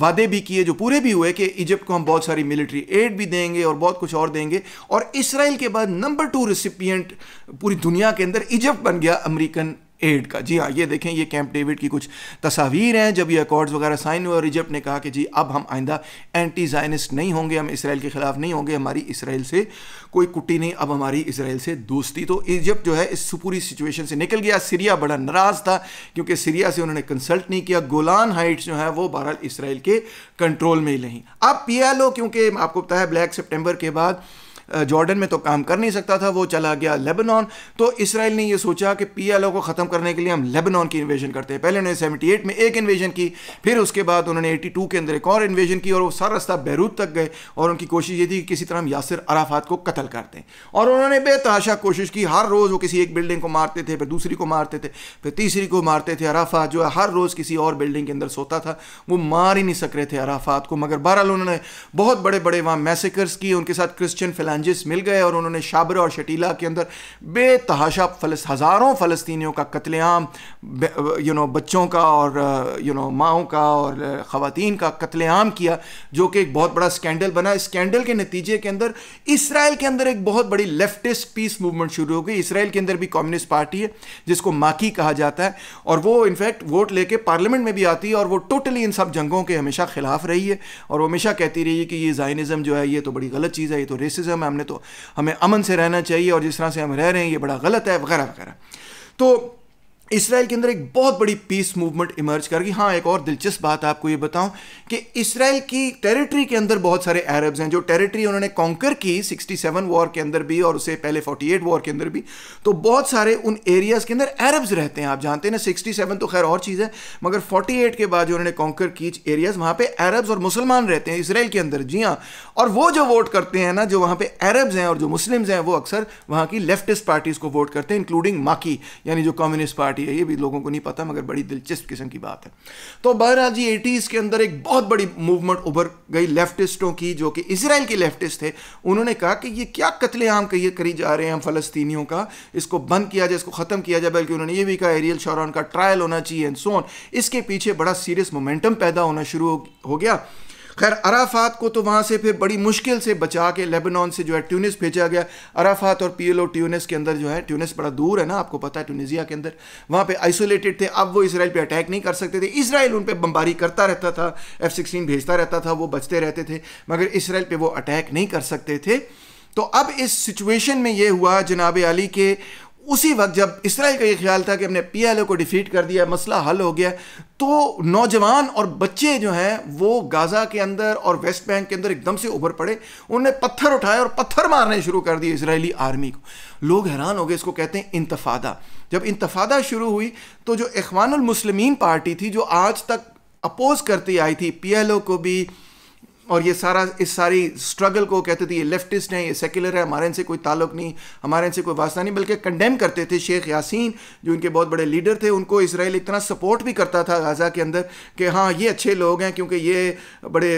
वादे भी किए जो पूरे भी हुए कि इजिप्ट को हम बहुत सारी मिलिट्री एड भी देंगे और बहुत कुछ और देंगे और इसराइल के बाद नंबर टू रिसिपियंट पूरी दुनिया के अंदर इजिप्ट बन गया अमरीकन एड का जी हाँ ये देखें ये कैंप डेविड की कुछ तस्वीर हैं जब ये अकॉर्ड्स वगैरह साइन हुए और इजिप्ट ने कहा कि जी अब हम आइंदा एंटी जाइनिस्ट नहीं होंगे हम इसराइल के खिलाफ नहीं होंगे हमारी इसराइल से कोई कुटी नहीं अब हमारी इसराइल से दोस्ती तो इजिप्ट जो है इस पूरी सिचुएशन से निकल गया सीरिया बड़ा नाराज था क्योंकि सीरिया से उन्होंने कंसल्ट नहीं किया गोलान हाइट्स जो है वो बहरहाल इसराइल के कंट्रोल में ही नहीं अब पी क्योंकि आपको पता है ब्लैक सेप्टेम्बर के बाद जॉर्डन में तो काम कर नहीं सकता था वो चला गया लेबनान तो इसराइल ने ये सोचा कि पी को ख़त्म करने के लिए हम लेबनान की इन्वेजन करते हैं पहले उन्होंने सेवेंटी में एक इन्वेजन की फिर उसके बाद उन्होंने एटी के अंदर एक और इन्वेजन की और वो सारा रास्ता बैरूत तक गए और उनकी कोशिश ये थी कि किसी तरह हम यासिर अराफात को कत्ल करते हैं और उन्होंने बेतहाशा कोशिश की हर रोज़ वो किसी एक बिल्डिंग को मारते थे फिर दूसरी को मारते थे फिर तीसरी को मारते थे अराफात जो हर रोज़ किसी और बिल्डिंग के अंदर सोता था वो मार ही नहीं सक रहे थे अराफात को मगर बहरहाल उन्होंने बहुत बड़े बड़े वहाँ मैसेकर्स किए उनके साथ क्रिश्चियन फिलान गांजिस मिल गए और उन्होंने शाबर और शटीला के अंदर बेतहाशा फलस हज़ारों फ़लस्तियों का कत्लेआम यू नो बच्चों का और यू नो माओं का और uh, ख़वान का कत्लेआम किया जो कि एक बहुत बड़ा स्कैंडल बना स्कैंडल के नतीजे के अंदर इसराइल के अंदर एक बहुत बड़ी लेफ्टिस्ट पीस मूवमेंट शुरू हो गई इसराइल के अंदर भी कम्युनिस्ट पार्टी है जिसको माकी कहा जाता है और वो इनफैक्ट वोट लेके पार्लियामेंट में भी आती है और वो टोटली इन सब जंगों के हमेशा खिलाफ रही है और हमेशा कहती रही है कि ये जाइनिज़म जो है ये तो बड़ी गलत चीज़ है ये तो रेसिज्म में हमने तो हमें अमन से रहना चाहिए और जिस तरह से हम रह रहे हैं ये बड़ा गलत है वगैरह वगैरह तो इसराइल के अंदर एक बहुत बड़ी पीस मूवमेंट इमर्ज कर गई हाँ एक और दिलचस्प बात आपको ये बताऊं कि इसराइल की टेरिटरी के अंदर बहुत सारे अरब्स हैं जो टेरिटरी उन्होंने कॉन्कर की 67 वॉर के अंदर भी और उसे पहले 48 वॉर के अंदर भी तो बहुत सारे उन एरियाज के अंदर अरब्स रहते हैं आप जानते हैं ना 67 तो खैर और चीज़ है मगर 48 के बाद जो उन्होंने कॉन्कर की एरियाज वहाँ पर अरब्स और मुसलमान रहते हैं इसराइल के अंदर जी हाँ और वो जो वोट करते हैं ना जो वहाँ पर अरब्स हैं और जो मुस्लिम्स हैं वो अक्सर वहाँ की लेफ्टिस्ट पार्टीज़ को वोट करते हैं इंक्लूडिंग माकी यानी जो कम्युनिस्ट पार्टी पार्टी है ये भी लोगों को नहीं पता मगर बड़ी दिलचस्प किस्म की बात है तो बहरहाल जी एटीज़ के अंदर एक बहुत बड़ी मूवमेंट उभर गई लेफ्टिस्टों की जो कि इसराइल के लेफ्टिस्ट थे उन्होंने कहा कि ये क्या कतलेआम कही करी जा रहे हैं हम फलस्तीनियों का इसको बंद किया जाए इसको ख़त्म किया जाए बल्कि उन्होंने ये भी कहा एरियल शौरान का ट्रायल होना चाहिए एंड सोन इसके पीछे बड़ा सीरियस मोमेंटम पैदा होना शुरू हो गया खैर अराफात को तो वहाँ से फिर बड़ी मुश्किल से बचा के लेबनान से जो है ट्यूनिस भेजा गया अराफात और पी एल ओ ट्यूनिस के अंदर जो है ट्यूनिस बड़ा दूर है ना आपको पता है ट्यूनिजिया के अंदर वहाँ पे आइसोलेटेड थे अब वो इसराइल पे अटैक नहीं कर सकते थे इसराइल उन पर बम्बारी करता रहता था एफ सिक्सटीन भेजता रहता था वो बचते रहते थे मगर इसराइल पर वो अटैक नहीं कर सकते थे तो अब इस सिचुएशन में ये हुआ जनाब अली के उसी वक्त जब इसराइल का ये ख्याल था कि हमने पीएलओ को डिफीट कर दिया मसला हल हो गया तो नौजवान और बच्चे जो हैं वो गाज़ा के अंदर और वेस्ट बैंक के अंदर एकदम से उभर पड़े उन्होंने पत्थर उठाए और पत्थर मारने शुरू कर दिए इसराइली आर्मी को लोग हैरान हो गए इसको कहते हैं इंतफादा जब इंतफादा शुरू हुई तो जो इखवानमसलमिन पार्टी थी जो आज तक अपोज करती आई थी पी को भी और ये सारा इस सारी स्ट्रगल को कहते थे ये लेफ्टिस्ट हैं ये सेक्युलर है हमारे इनसे कोई ताल्लुक नहीं हमारे इनसे कोई वास्ता नहीं बल्कि कंडेम करते थे शेख यासीन जो इनके बहुत बड़े लीडर थे उनको इसराइल इतना सपोर्ट भी करता था गाज़ा के अंदर कि हाँ ये अच्छे लोग हैं क्योंकि ये बड़े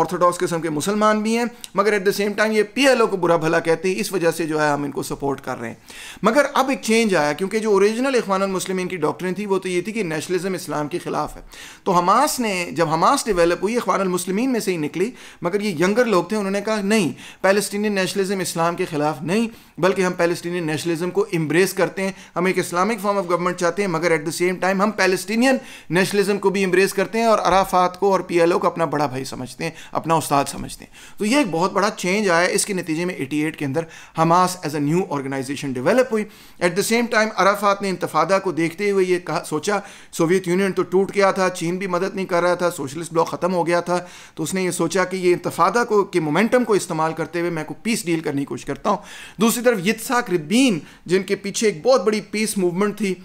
ऑर्थोडॉक्स किस्म के मुसलमान भी हैं मगर एट द सेम टाइम ये पी को बुरा भला कहते हैं इस वजह से जो है हम इनको सपोर्ट कर रहे हैं मगर अब एक चेंज आया क्योंकि जो ओरिजिनल इखवान मुस्लिम की डॉक्टरें थी वो तो ये थी कि नेशनलिज्म इस्लाम के खिलाफ है तो हमास ने जब हमास डिवेलप हुई इखवान मुस्लिम में से ही निकली मगर ये यंगर लोग थे उन्होंने कहा नहीं पैलेस्टीनियन नेशनलिज्म इस्लाम के ख़िलाफ़ नहीं बल्कि हम पैलेस्टीनियन नेशनलिज्म को इम्ब्रेस करते हैं हम एक इस्लामिक फॉर्म ऑफ गवर्नमेंट चाहते हैं मगर एट द सेम टाइम हम पैलेस्टीनियन नेशनलिज्म को भी इम्ब्रेस करते हैं और अराफात को और पी को अपना बड़ा भाई समझते हैं अपना उस्ताद समझते हैं तो ये एक बहुत बड़ा चेंज आया इसके नतीजे में एटी के अंदर Hamas as a new organization develop हुई at the same time Arafat ने इंतफादा को देखते हुए ये कहा सोचा सोवियत यूनियन तो टूट गया था चीन भी मदद नहीं कर रहा था सोशलिस्ट ब्लॉक ख़त्म हो गया था तो उसने ये सोचा कि ये इंतफादा को के मोमेंटम को इस्तेमाल करते हुए मैं को पीस डील करने की कोशिश करता हूँ दूसरी तरफ यित्साक रिद्बीन जिनके पीछे एक बहुत बड़ी पीस मूवमेंट थी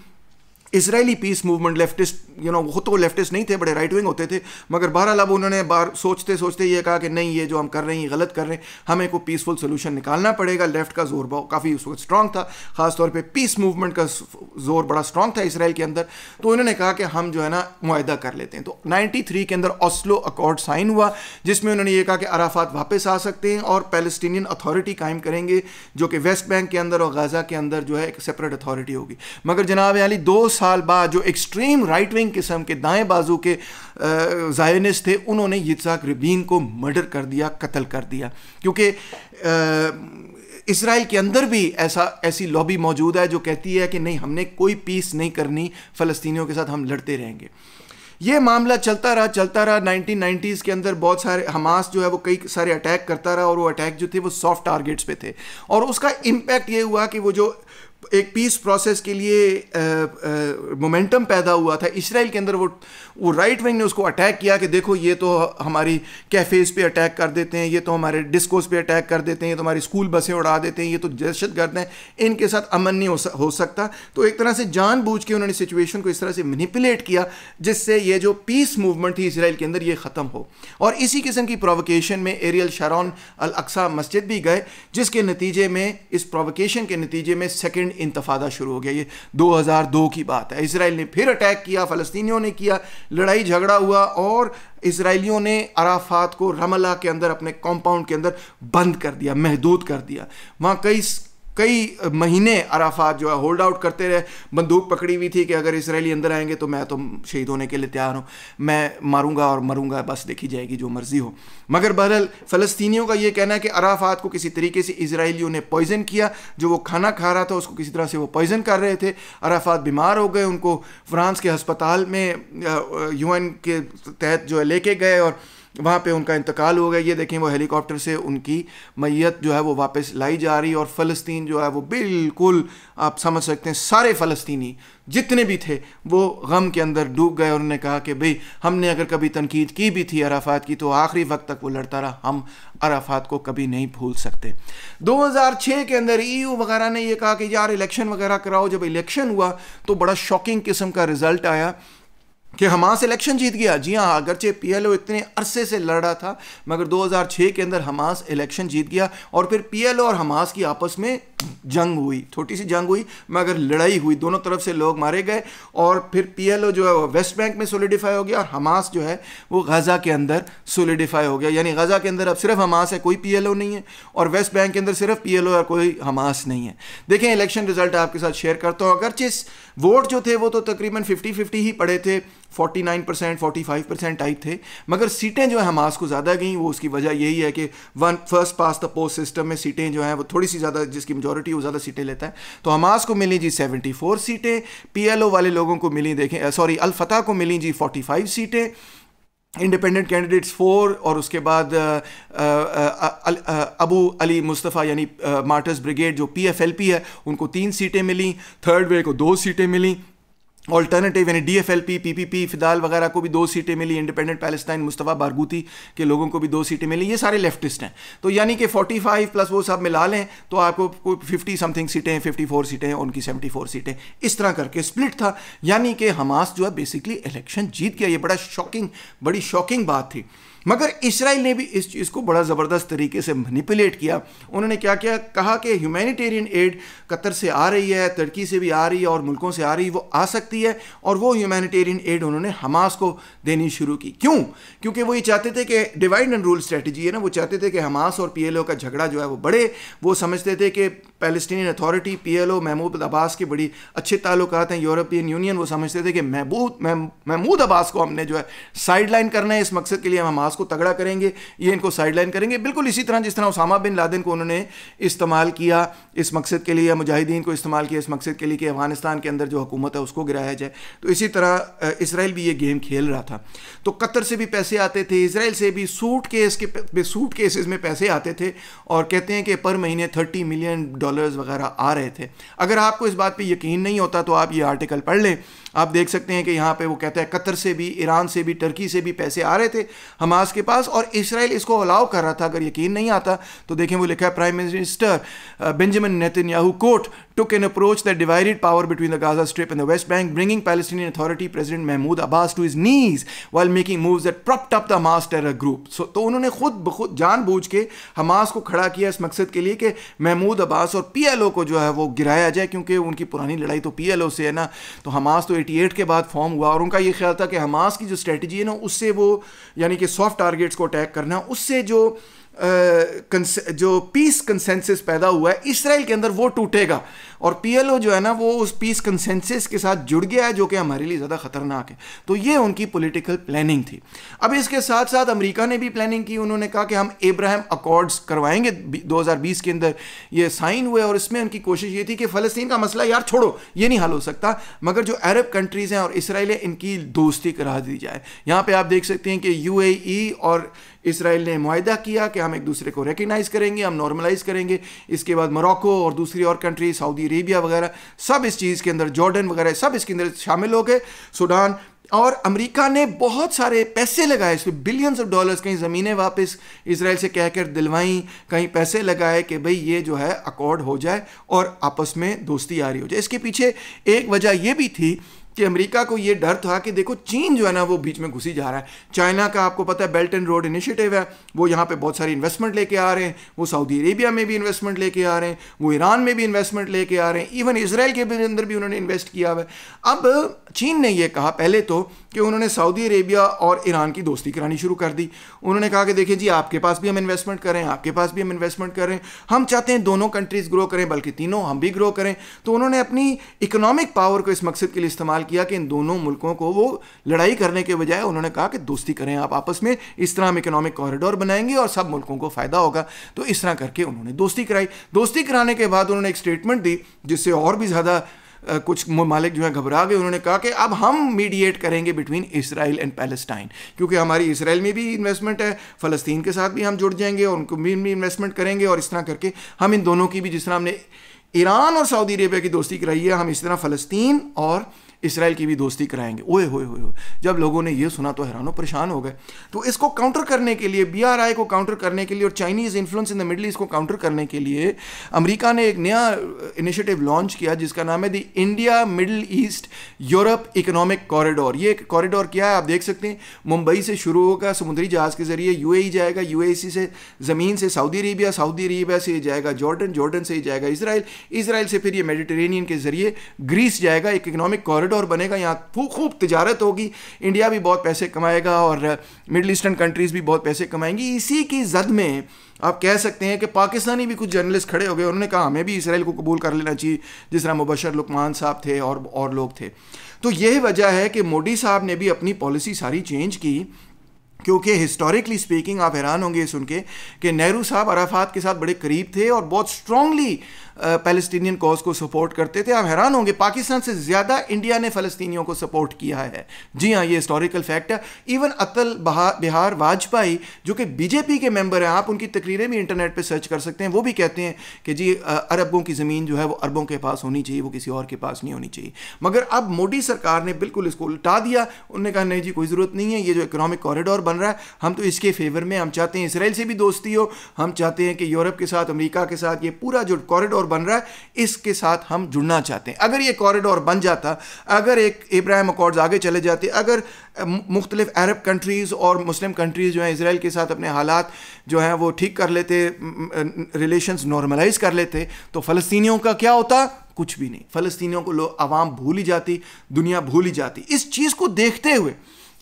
Israeli peace movement leftist you know वो तो लेफ्टिस्ट नहीं थे बड़े राइट विंग होते थे मगर बहरहाल अब उन्होंने बार सोचते सोचते ये कहा कि नहीं ये जो हम कर रहे हैं ये गलत कर रहे हैं हमें को पीसफुल सोल्यूशन निकालना पड़ेगा लेफ्ट का जोर काफ़ी उस वक्त स्ट्रांग था खासतौर पर पीस मूवमेंट का जोर बड़ा स्ट्रांग था इसराइल के अंदर तो उन्होंने कहा कि हम जो है ना माहदा कर लेते हैं तो नाइन्टी के अंदर ऑस्लो अकॉर्ड साइन हुआ जिसमें उन्होंने ये कहा कि अराफात वापस आ सकते हैं और पैलेस्टीनियन अथॉरिटी कायम करेंगे जो कि वेस्ट बैंक के अंदर और गाज़ा के अंदर जो है एक सेपरेट अथॉरिटी होगी मगर जनाब अली दो साल बाद जो एक्सट्रीम राइट विंग राइट किस्म के दाएं बाजू के जायनिस थे उन्होंने यिसाक रिबीन को मर्डर कर दिया कत्ल कर दिया क्योंकि इसराइल के अंदर भी ऐसा ऐसी लॉबी मौजूद है जो कहती है कि नहीं हमने कोई पीस नहीं करनी फ़लस्तियों के साथ हम लड़ते रहेंगे ये मामला चलता रहा चलता रहा 1990s के अंदर बहुत सारे हमास जो है वो कई सारे अटैक करता रहा और वो अटैक जो थे वो सॉफ्ट टारगेट्स पे थे और उसका इम्पैक्ट ये हुआ कि वो जो एक पीस प्रोसेस के लिए मोमेंटम पैदा हुआ था इसराइल के अंदर वो वो राइट विंग ने उसको अटैक किया कि देखो ये तो हमारी कैफ़ेज़ पे अटैक कर देते हैं ये तो हमारे डिस्कोस पे अटैक कर देते हैं ये तो हमारी स्कूल बसें उड़ा देते हैं ये तो दहशत गर्द हैं इनके साथ अमन नहीं हो, सकता तो एक तरह से जानबूझ के उन्होंने सिचुएशन को इस तरह से मैनिपुलेट किया जिससे ये जो पीस मूवमेंट थी इसराइल के अंदर ये ख़त्म हो और इसी किस्म की प्रोवोकेशन में एरियल शारॉन अल अक्सा मस्जिद भी गए जिसके नतीजे में इस प्रोवोकेशन के नतीजे में सेकेंड इंतफादा शुरू हो गया ये दो की बात है इसराइल ने फिर अटैक किया फ़लस्तियों ने किया लड़ाई झगड़ा हुआ और इसराइलियों ने अराफात को रमला के अंदर अपने कॉम्पाउंड के अंदर बंद कर दिया महदूद कर दिया वहाँ कई कई महीने अराफात जो है होल्ड आउट करते रहे बंदूक पकड़ी हुई थी कि अगर इसराइली अंदर आएंगे तो मैं तो शहीद होने के लिए तैयार हूँ मैं मारूंगा और मरूंगा बस देखी जाएगी जो मर्ज़ी हो मगर बहरल फ़लस्तीनियों का ये कहना है कि अराफात को किसी तरीके से इसराइलियों ने पॉइजन किया जो वो खाना खा रहा था उसको किसी तरह से वो पॉइजन कर रहे थे अराफात बीमार हो गए उनको फ्रांस के हस्पताल में यू के तहत जो है लेके गए और वहाँ पे उनका इंतकाल हो गया ये देखें वो हेलीकॉप्टर से उनकी मैत जो है वो वापस लाई जा रही और फ़लस्तीन जो है वो बिल्कुल आप समझ सकते हैं सारे फ़लस्तनी जितने भी थे वो गम के अंदर डूब गए और उन्होंने कहा कि भाई हमने अगर कभी तनकीद की भी थी अराफात की तो आखिरी वक्त तक वो लड़ता रहा हम अराफात को कभी नहीं भूल सकते 2006 के अंदर यू e वगैरह ने यह कहा कि यार इलेक्शन वगैरह कराओ जब इलेक्शन हुआ तो बड़ा शॉकिंग किस्म का रिज़ल्ट आया कि हमास इलेक्शन जीत गया जी हाँ अगरचे पी एल ओ इतने अरसे से लड़ रहा था मगर 2006 के अंदर हमास इलेक्शन जीत गया और फिर पी एल ओ और हमास की आपस में जंग हुई छोटी सी जंग हुई मगर लड़ाई हुई दोनों तरफ से लोग मारे गए और फिर पीएलओ जो है वो वेस्ट बैंक में सोलिडिफाई हो गया और हमास जो है वो गज़ा के अंदर सोलिडिफाई हो गया यानी गज़ा के अंदर अब सिर्फ हमास है कोई पीएलओ नहीं है और वेस्ट बैंक के अंदर सिर्फ पीएलओ और कोई हमास नहीं है देखें इलेक्शन रिजल्ट आपके साथ शेयर करता हूँ अगरचे वोट जो थे वो तो तकरीबन फिफ्टी फिफ्टी ही पड़े थे forty nine percent forty five percent type थे मगर सीटें जो है हमास को ज़्यादा गई वो उसकी वजह यही है कि one first past the post system में सीटें जो हैं वो थोड़ी सी ज़्यादा जिसकी मेजोरिटी मेजोरिटी वो ज़्यादा सीटें लेता है तो हमास को मिली जी 74 सीटें पीएलओ वाले लोगों को मिली देखें सॉरी अलफतह को मिली जी 45 सीटें इंडिपेंडेंट कैंडिडेट्स फोर और उसके बाद आ, आ, आ, अबू अली मुस्तफ़ा यानी मार्टर्स ब्रिगेड जो पीएफएलपी है उनको तीन सीटें मिली थर्ड वे को दो सीटें मिली ऑल्टरनेटिव यानी D F L P P P P फिदाल वगैरह को भी दो सीटें मिली इंडिपेंडेंट पैलेस्टाइन मुस्तफ़ा बारगूती के लोगों को भी दो सीटें मिली ये सारे लेफ्टिस्ट हैं तो यानी कि 45 प्लस वो सब मिला लें तो आपको कोई फिफ्टी समथिंग सीटें फिफ्टी फोर सीटें हैं उनकी सेवेंटी फ़ोर सीटें इस तरह करके स्प्लिट था यानी कि हमास जो है बेसिकली इलेक्शन जीत गया ये बड़ा शॉकिंग बड़ी शॉकिंग बात थी मगर इसराइल ने भी इस चीज़ को बड़ा ज़बरदस्त तरीके से मनीपुलेट किया उन्होंने क्या क्या कहा कि ह्यूमैनिटेरियन एड कतर से आ रही है तुर्की से भी आ रही है और मुल्कों से आ रही है वो आ सकती है और वो ह्यूमैनिटेरियन एड उन्होंने हमास को देनी शुरू की क्यों क्योंकि वो ये चाहते थे कि डिवाइड एंड रूल स्ट्रेटजी है ना वो चाहते थे कि हमास और पी का झगड़ा जो है वो बढ़े वो समझते थे कि Palestinian Authority P L O Mahmoud Abbas के बड़ी अच्छे ताल्लुक हैं यूरोपियन यूनियन वो समझते थे कि महबूद महमूद अब्बास को हमने जो है साइड लाइन करना है इस मकसद के लिए हम हमास को तगड़ा करेंगे ये इनको साइड लाइन करेंगे बिल्कुल इसी तरह जिस तरह उसामा बिन लादेन को उन्होंने इस्तेमाल किया इस मकसद के लिए मुजाहिदीन को इस्तेमाल किया इस मकसद के लिए कि अफगानिस्तान के अंदर जो हुकूमत है उसको गिराया जाए तो इसी तरह इसराइल भी ये गेम खेल रहा था तो कतर से भी पैसे आते थे इसराइल से भी सूट केस के सूट केसेस में पैसे आते थे और कहते हैं कि पर महीने थर्टी मिलियन डॉलर डॉलर्स वगैरह आ रहे थे अगर आपको इस बात पे यकीन नहीं होता तो आप ये आर्टिकल पढ़ लें आप देख सकते हैं कि यहाँ पे वो कहता है कतर से भी ईरान से भी टर्की से भी पैसे आ रहे थे हमास के पास और इसराइल इसको अलाउ कर रहा था अगर यकीन नहीं आता तो देखें वो लिखा है prime minister Benjamin Netanyahu quote took an approach the divided power between the Gaza Strip and the West Bank bringing Palestinian Authority President Mahmoud Abbas to its knees while making move that propped up Hamas terror group So, तो उन्होंने खुद बखुद जान के Hamas को खड़ा किया इस मकसद के लिए कि महमूद अब्बास और पीएलओ को जो है वो गिराया जाए क्योंकि उनकी पुरानी लड़ाई तो पीएलओ से है ना तो हमास तो 88 के बाद फॉर्म हुआ और उनका ये ख्याल था कि हमास की जो स्ट्रेटजी है ना उससे वो यानी कि सॉफ्ट टारगेट्स को अटैक करना उससे जो आ, जो पीस कंसेंसस पैदा हुआ है इसराइल के अंदर वो टूटेगा और पीएलओ जो है ना वो उस पीस कंसेंसिस के साथ जुड़ गया है जो कि हमारे लिए ज़्यादा खतरनाक है तो ये उनकी पॉलिटिकल प्लानिंग थी अब इसके साथ साथ अमेरिका ने भी प्लानिंग की उन्होंने कहा कि हम इब्राहिम अकॉर्ड्स करवाएंगे 2020 के अंदर ये साइन हुए और इसमें उनकी कोशिश ये थी कि फ़लस्तीन का मसला यार छोड़ो ये नहीं हल हो सकता मगर जो अरब कंट्रीज़ हैं और इसराइल है इनकी दोस्ती करा दी जाए यहाँ पर आप देख सकते हैं कि यू e और इसराइल ने माहा किया कि हम एक दूसरे को रिकगनाइज़ करेंगे हम नॉर्मलाइज़ करेंगे इसके बाद मोरक्को और दूसरी और कंट्री सऊदी लीबिया वगैरह सब इस चीज़ के अंदर जॉर्डन वगैरह सब इसके अंदर शामिल हो गए सूडान और अमेरिका ने बहुत सारे पैसे लगाए इसमें बिलियंस ऑफ डॉलर्स कहीं ज़मीनें वापस इसराइल से कहकर दिलवाई कहीं पैसे लगाए कि भाई ये जो है अकॉर्ड हो जाए और आपस में दोस्ती आ रही हो जाए इसके पीछे एक वजह यह भी थी कि अमेरिका को ये डर था कि देखो चीन जो है ना वो बीच में घुसी जा रहा है चाइना का आपको पता है बेल्ट एंड रोड इनिशिएटिव है वो यहाँ पे बहुत सारी इन्वेस्टमेंट लेके आ रहे हैं वो सऊदी अरेबिया में भी इन्वेस्टमेंट लेके आ रहे हैं वो ईरान में भी इन्वेस्टमेंट लेके आ रहे हैं इवन इसराइल के अंदर भी उन्होंने इन्वेस्ट किया हुआ है अब चीन ने यह कहा पहले तो कि उन्होंने सऊदी अरेबिया और ईरान की दोस्ती करानी शुरू कर दी उन्होंने कहा कि देखिए जी आपके पास भी हम इन्वेस्टमेंट करें आपके पास भी हम इन्वेस्टमेंट करें हम चाहते हैं दोनों कंट्रीज़ ग्रो करें बल्कि तीनों हम भी ग्रो करें तो उन्होंने अपनी इकोनॉमिक पावर को इस मकसद के लिए इस्तेमाल किया कि इन दोनों मुल्कों को वो लड़ाई करने के बजाय उन्होंने कहा कि दोस्ती करें आप आपस में इस तरह हम इकोनॉमिक कॉरिडोर बनाएंगे और सब मुल्कों को फ़ायदा होगा तो इस तरह करके उन्होंने दोस्ती कराई दोस्ती कराने के बाद उन्होंने एक स्टेटमेंट दी जिससे और भी ज़्यादा कुछ ममालिक जो है घबरा गए उन्होंने कहा कि अब हम मीडिएट करेंगे बिटवीन इसराइल एंड पैलेस्टाइन क्योंकि हमारी इसराइल में भी इन्वेस्टमेंट है फ़लस्तीन के साथ भी हम जुड़ जाएंगे और उनको भी इन्वेस्टमेंट करेंगे और इस तरह करके हम इन दोनों की भी जिस तरह हमने ईरान और सऊदी अरेबिया की दोस्ती कराई है हम इस तरह फ़लस्तीन और इसराइल की भी दोस्ती कराएंगे ओए होए होए जब लोगों ने यह सुना तो हैरानों परेशान हो गए तो इसको काउंटर करने के लिए बीआरआई को काउंटर करने के लिए और Chinese influence in the Middle East को काउंटर करने के लिए अमेरिका ने एक नया इनिशिएटिव लॉन्च किया जिसका नाम है the India Middle East Europe economic corridor ये एक कॉरिडोर क्या है आप देख सकते हैं मुंबई से शुरू होगा समुद्री जहाज़ के ज़रिए यू e जाएगा यू e से ज़मीन से सऊदी अरेबिया सऊदी अरेबिया से जाएगा जॉर्डन जॉर्डन से जाएगा इसराइल इसराइल से फिर ये मेडिटेरेनियन के ज़रिए ग्रीस जाएगा एक इकोनॉमिक कॉरिडोर कॉरिडोर बनेगा यहाँ खूब खूब तजारत होगी इंडिया भी बहुत पैसे कमाएगा और मिडल ईस्टर्न कंट्रीज़ भी बहुत पैसे कमाएंगी इसी की जद में आप कह सकते हैं कि पाकिस्तानी भी कुछ जर्नलिस्ट खड़े हो गए उन्होंने कहा हमें भी इसराइल को कबूल कर लेना चाहिए जिस तरह मुबशर लुकमान साहब थे और और लोग थे तो यह वजह है कि मोदी साहब ने भी अपनी पॉलिसी सारी चेंज की क्योंकि हिस्टोरिकली स्पीकिंग आप हैरान होंगे सुन के कि नेहरू साहब अराफात के साथ बड़े करीब थे और बहुत स्ट्रांगली फ़लस्तीनियन कॉज को सपोर्ट करते थे आप हैरान होंगे पाकिस्तान से ज़्यादा इंडिया ने फलस्तियों को सपोर्ट किया है जी हाँ ये हिस्टोरिकल फैक्ट है इवन अतल बिहार वाजपेयी जो कि बीजेपी के मेंबर हैं आप उनकी तकरीरें भी इंटरनेट पर सर्च कर सकते हैं वो भी कहते हैं कि जी अरबों की ज़मीन जो है वो अरबों के पास होनी चाहिए वो किसी और के पास नहीं होनी चाहिए मगर अब मोदी सरकार ने बिल्कुल इसको उल्टा दिया उन्होंने कहा नहीं जी कोई ज़रूरत नहीं है ये जो इकोनॉमिक कॉरिडोर बन रहा है हम तो इसके फेवर में हम चाहते हैं इसराइल से भी दोस्ती हो हम चाहते हैं कि यूरोप के साथ अमेरिका के साथ ये पूरा जो कॉरिडोर कॉरिडोर बन रहा है इसके साथ हम जुड़ना चाहते हैं अगर ये कॉरिडोर बन जाता अगर एक इब्राहिम अकॉर्ड्स आगे चले जाते अगर मुख्तलिफ अरब कंट्रीज़ और मुस्लिम कंट्रीज़ जो हैं इसराइल के साथ अपने हालात जो हैं वो ठीक कर लेते रिलेशंस नॉर्मलाइज कर लेते तो फ़लस्तियों का क्या होता कुछ भी नहीं फ़लस्तियों को लोग आवाम भूल ही जाती दुनिया भूल ही जाती इस चीज़ को देखते हुए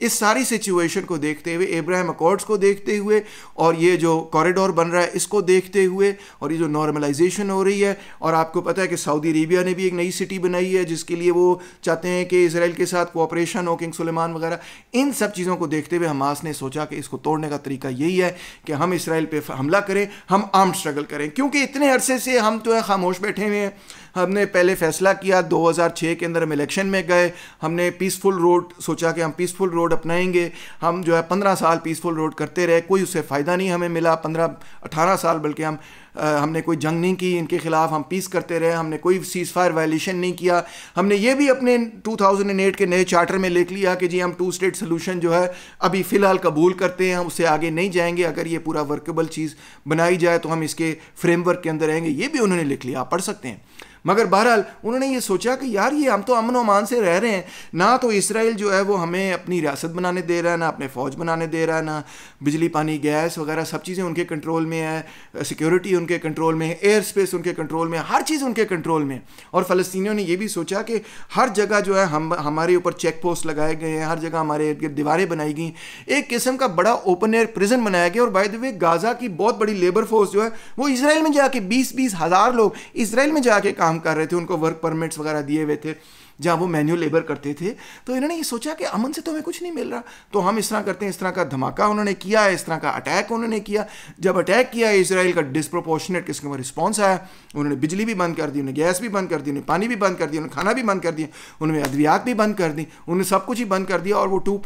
इस सारी सिचुएशन को देखते हुए एब्राहम अकॉर्ड्स को देखते हुए और ये जो कॉरिडोर बन रहा है इसको देखते हुए और ये जो नॉर्मलाइजेशन हो रही है और आपको पता है कि सऊदी अरेबिया ने भी एक नई सिटी बनाई है जिसके लिए वो चाहते हैं कि इसराइल के साथ कोऑपरेशन हो किंग सुलेमान वगैरह इन सब चीज़ों को देखते हुए हमास ने सोचा कि इसको तोड़ने का तरीका यही है कि हम इसराइल पर हमला करें हम आर्म स्ट्रगल करें क्योंकि इतने अरसे से हम तो है खामोश बैठे हुए हैं हमने पहले फैसला किया 2006 के अंदर हम इलेक्शन में गए हमने पीसफुल रोड सोचा कि हम पीसफुल रोड अपनाएंगे हम जो है पंद्रह साल पीसफुल रोड करते रहे कोई उससे फ़ायदा नहीं हमें मिला पंद्रह 18 साल बल्कि हम आ, हमने कोई जंग नहीं की इनके ख़िलाफ़ हम पीस करते रहे हमने कोई सीज़ फायर वायलेशन नहीं किया हमने ये भी अपने 2008 के नए चार्टर में लिख लिया कि जी हम टू स्टेट सोलूशन जो है अभी फ़िलहाल कबूल करते हैं हम उससे आगे नहीं जाएंगे अगर ये पूरा वर्केबल चीज़ बनाई जाए तो हम इसके फ्रेमवर्क के अंदर रहेंगे ये भी उन्होंने लिख लिया आप पढ़ सकते हैं मगर बहरहाल उन्होंने ये सोचा कि यार ये हम तो अमन अमान से रह रहे हैं ना तो इसराइल जो है वो हमें अपनी रियासत बनाने दे रहा है ना अपने फ़ौज बनाने दे रहा है ना बिजली पानी गैस वगैरह सब चीज़ें उनके कंट्रोल में है सिक्योरिटी उनके कंट्रोल में है एयर स्पेस उनके कंट्रोल में हर चीज़ उनके कंट्रोल में और फ़लस्तियों ने यह भी सोचा कि हर जगह जो है हम हमारे ऊपर चेक पोस्ट लगाए गए हैं हर जगह हमारे इर्द गिर्द दीवारें बनाई गई एक किस्म का बड़ा ओपन एयर प्रिजन बनाया गया और बाय द वे गाज़ा की बहुत बड़ी लेबर फोर्स जो है वो इसराइल में जाके बीस बीस हज़ार लोग इसराइल में जाके काम काम कर रहे थे उनको वर्क परमिट्स वगैरह दिए हुए थे जहाँ वो मैन्यू लेबर करते थे तो इन्होंने ये सोचा कि अमन से तो हमें कुछ नहीं मिल रहा तो हम इस तरह करते हैं इस तरह का धमाका उन्होंने किया इस तरह का अटैक उन्होंने किया जब अटैक किया इसराइल का डिस्प्रोपोर्शनेट किस्म का रिस्पॉन्स आया उन्होंने बिजली भी बंद कर दी उन्हें गैस भी बंद कर दी उन्हें पानी भी बंद कर दिया उन्हें खाना भी बंद कर दिया उन्होंने अद्वियात भी बंद कर दी उन्हें सब कुछ ही बंद कर दिया और वो टू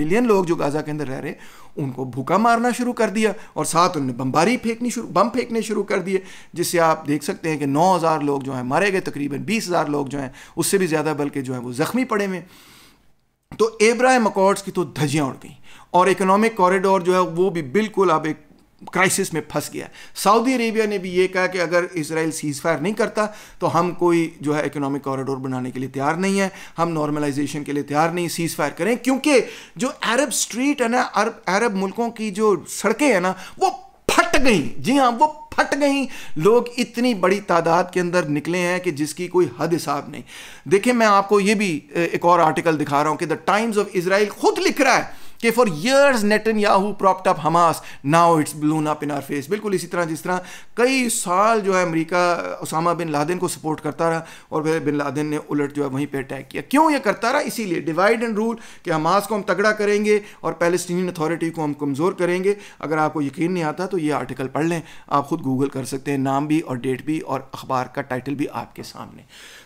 मिलियन लोग जो गाजा के अंदर रह रहे उनको भूखा मारना शुरू कर दिया और साथ उन्होंने बमबारी फेंकनी शुरू बम फेंकने शुरू कर दिए जिससे आप देख सकते हैं कि नौ लोग जो हैं मारे गए तकरीबन बीस लोग जो हैं उससे भी ज़्यादा ज़्यादा बल्कि जो है वो ज़ख्मी पड़े हुए तो एब्राहम अकॉर्ड्स की तो धजियाँ उड़ गई और इकोनॉमिक कॉरिडोर जो है वो भी बिल्कुल अब एक क्राइसिस में फंस गया सऊदी अरेबिया ने भी ये कहा कि अगर इसराइल सीज फायर नहीं करता तो हम कोई जो है इकोनॉमिक कॉरिडोर बनाने के लिए तैयार नहीं है हम नॉर्मलाइजेशन के लिए तैयार नहीं सीज फायर करें क्योंकि जो अरब स्ट्रीट है ना अरब अरब मुल्कों की जो सड़कें हैं ना वो फट गई जी हाँ वो फट गई लोग इतनी बड़ी तादाद के अंदर निकले हैं कि जिसकी कोई हद हिसाब नहीं देखिए मैं आपको ये भी एक और आर्टिकल दिखा रहा हूँ कि द टाइम्स ऑफ इसराइल खुद लिख रहा है कि for years Netanyahu propped up Hamas now it's blown up in our face बिल्कुल इसी तरह जिस तरह कई साल जो है अमेरिका उसामा बिन लादेन को सपोर्ट करता रहा और फिर बिन लादेन ने उलट जो है वहीं पर अटैक किया क्यों ये करता रहा इसीलिए डिवाइड एंड रूल कि हमास को हम तगड़ा करेंगे और पैलेस्टीन अथॉरिटी को हम कमज़ोर करेंगे अगर आपको यकीन नहीं आता तो ये आर्टिकल पढ़ लें आप खुद गूगल कर सकते हैं नाम भी और डेट भी और अखबार का टाइटल भी आपके सामने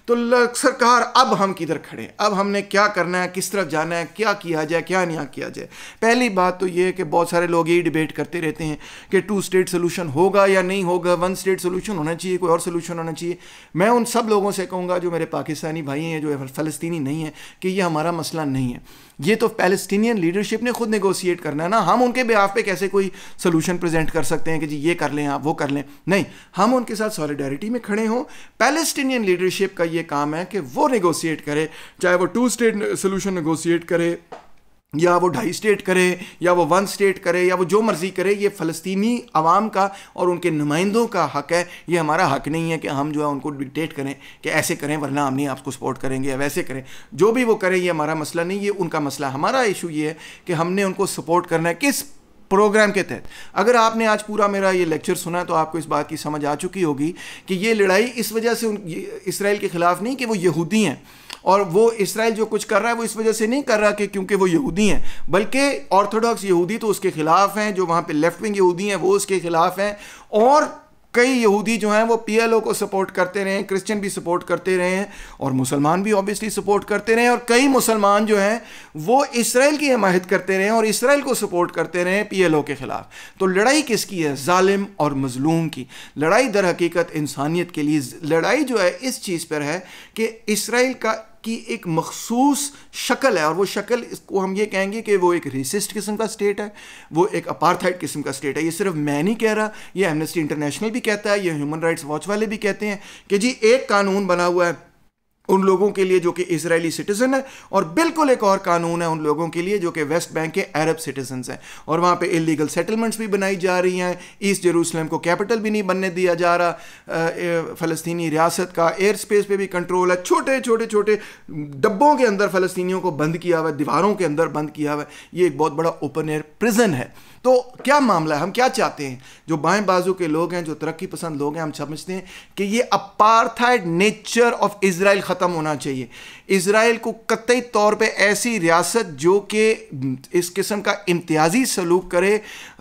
तो सरकार अब हम किधर खड़े अब हमने क्या करना है किस तरफ जाना है क्या किया जाए क्या नहीं किया जाए पहली बात तो ये है कि बहुत सारे लोग यही डिबेट करते रहते हैं कि टू स्टेट सोल्यूशन होगा या नहीं होगा वन स्टेट सोल्यूशन होना चाहिए कोई और सोल्यूशन होना चाहिए मैं उन सब लोगों से कहूँगा जो मेरे पाकिस्तानी भाई हैं जो फ़लस्तीनी नहीं हैं कि ये हमारा मसला नहीं है ये तो पैलेस्टीनियन लीडरशिप ने खुद नेगोशिएट करना है ना हम उनके बिहाफ पे कैसे कोई सोल्यूशन प्रेजेंट कर सकते हैं कि जी ये कर लें आप वो कर लें नहीं हम उनके साथ सॉलिडरिटी में खड़े हों पैलेस्टीनियन लीडरशिप का ये काम है कि वो नेगोशिएट करे चाहे वो टू स्टेट सोल्यूशन नेगोशिएट करे या वो ढाई स्टेट करे या वो वन स्टेट करे या वो जो मर्ज़ी करे ये फ़लस्तीनी आवाम का और उनके नुमाइंदों का हक है ये हमारा हक नहीं है कि हम जो है उनको डिक्टेट करें कि ऐसे करें वरना हम नहीं आपको सपोर्ट करेंगे या वैसे करें जो भी वो करें ये हमारा मसला नहीं ये उनका मसला हमारा इशू ये है कि हमने उनको सपोर्ट करना है किस प्रोग्राम के तहत अगर आपने आज पूरा मेरा ये लेक्चर सुना है तो आपको इस बात की समझ आ चुकी होगी कि ये लड़ाई इस वजह से इसराइल के ख़िलाफ़ नहीं कि वो यहूदी हैं और वो इसराइल जो कुछ कर रहा है वो इस वजह से नहीं कर रहा कि क्योंकि वो यहूदी हैं बल्कि ऑर्थोडॉक्स यहूदी तो उसके खिलाफ हैं जो वहाँ पे लेफ्ट विंग यहूदी हैं वो उसके खिलाफ हैं और कई यहूदी जो हैं वो पीएलओ को सपोर्ट करते रहे हैं क्रिश्चियन भी सपोर्ट करते रहे हैं और मुसलमान भी ऑब्वियसली सपोर्ट करते रहे हैं और कई मुसलमान जो हैं वो इसराइल की हमायत करते रहे हैं और इसराइल को सपोर्ट करते रहे हैं पीएलओ के ख़िलाफ़ तो लड़ाई किसकी है ालिम और मजलूम की लड़ाई दर हकीकत इंसानियत के लिए लड़ाई जो है इस चीज़ पर है कि इसराइल का की एक मखसूस शक्ल है और वो शक्ल इसको हम ये कहेंगे कि वो एक रेसिस्ट किस्म का स्टेट है वो एक अपारथाइट किस्म का स्टेट है ये सिर्फ मैं नहीं कह रहा ये एमनेस्टी इंटरनेशनल भी कहता है ये ह्यूमन राइट्स वॉच वाले भी कहते हैं कि जी एक कानून बना हुआ है उन लोगों के लिए जो कि इसराइली सिटीज़न है और बिल्कुल एक और कानून है उन लोगों के लिए जो कि वेस्ट बैंक के अरब सिटीजन हैं और वहाँ पे इलीगल सेटलमेंट्स भी बनाई जा रही हैं ईस्ट जेरूसलम को कैपिटल भी नहीं बनने दिया जा रहा फ़लस्तनी रियासत का एयर स्पेस पर भी कंट्रोल है छोटे छोटे छोटे डब्बों के अंदर फ़लस्तियों को बंद किया हुआ है दीवारों के अंदर बंद किया हुआ है ये एक बहुत बड़ा ओपन एयर प्रिजन है तो क्या मामला है हम क्या चाहते हैं जो बाएं बाजू के लोग हैं जो तरक्की पसंद लोग हैं हम समझते हैं कि ये अपारथाइड नेचर ऑफ इसराइल ख़त्म होना चाहिए इसराइल को कतई तौर पे ऐसी रियासत जो कि इस किस्म का इम्तियाजी सलूक करे